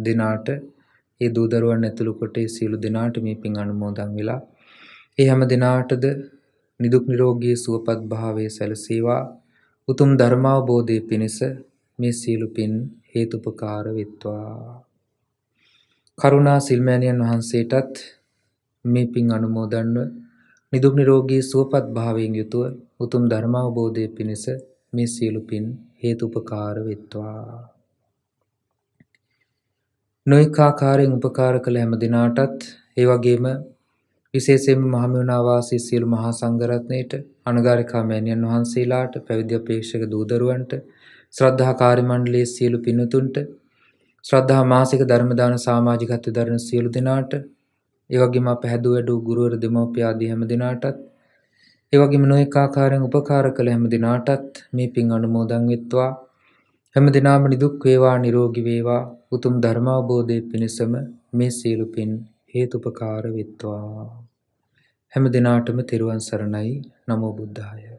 දෙනාට ඒ දූදරුවන් ඇතුළු කොටේ සියලු දෙනාට මේ පින් අනුමෝදන් වෙලා ඒ හැම දිනාටද නිදුක් නිරෝගී සුවපත් භාවයේ සැලසේවා උතුම් ධර්මාවබෝධයේ පිණිස මේ සීලු පින් හේතුපකාර වෙත්වා කරුණා සිල්මෑණියන් වහන්සේටත් මේ පින් අනුමෝදන්ව නිදුක් නිරෝගී සුවපත් භාවයෙන් යුතුව උතුම් ධර්මාවබෝධයේ පිණිස මේ සීලු පින් හේතුපකාර වෙත්වා නොයෙක් ආකාරයෙන් උපකාර කළ හැම දිනාටත් ඒ වගේම විශේෂයෙන්ම මහමෙවුනා වාසී සියලු මහා සංඝරත්නයට අනුගාරිකා මෑණියන් වහන්සේලාට පැවිදි අපේක්ෂක දූදරුවන්ට ශ්‍රද්ධා කාර්ය මණ්ඩලයේ සියලු පින්තුන්ට ශ්‍රද්ධා මාසික ධර්ම දාන සමාජිකත්ව දරන සියලු දෙනාට ඒ වගේම අප හැදුව වැඩූ ගුරුවරු දෙමව්පිය ආදී හැම දිනාටත් ඒ වගේම නොඑක ආකාරයෙන් උපකාර කළ හැම දිනාටත් මේ පින් අනුමෝදන් වෙත්වා හැම දිනාම නිදුක් වේවා නිරෝගී වේවා උතුම් ධර්මාබෝධය පිණිසම මේ සියලු පින් හේතුපකාර වෙත්වා. හැම දිනාටම තෙරුවන් සරණයි. නමෝ බුද්ධාය.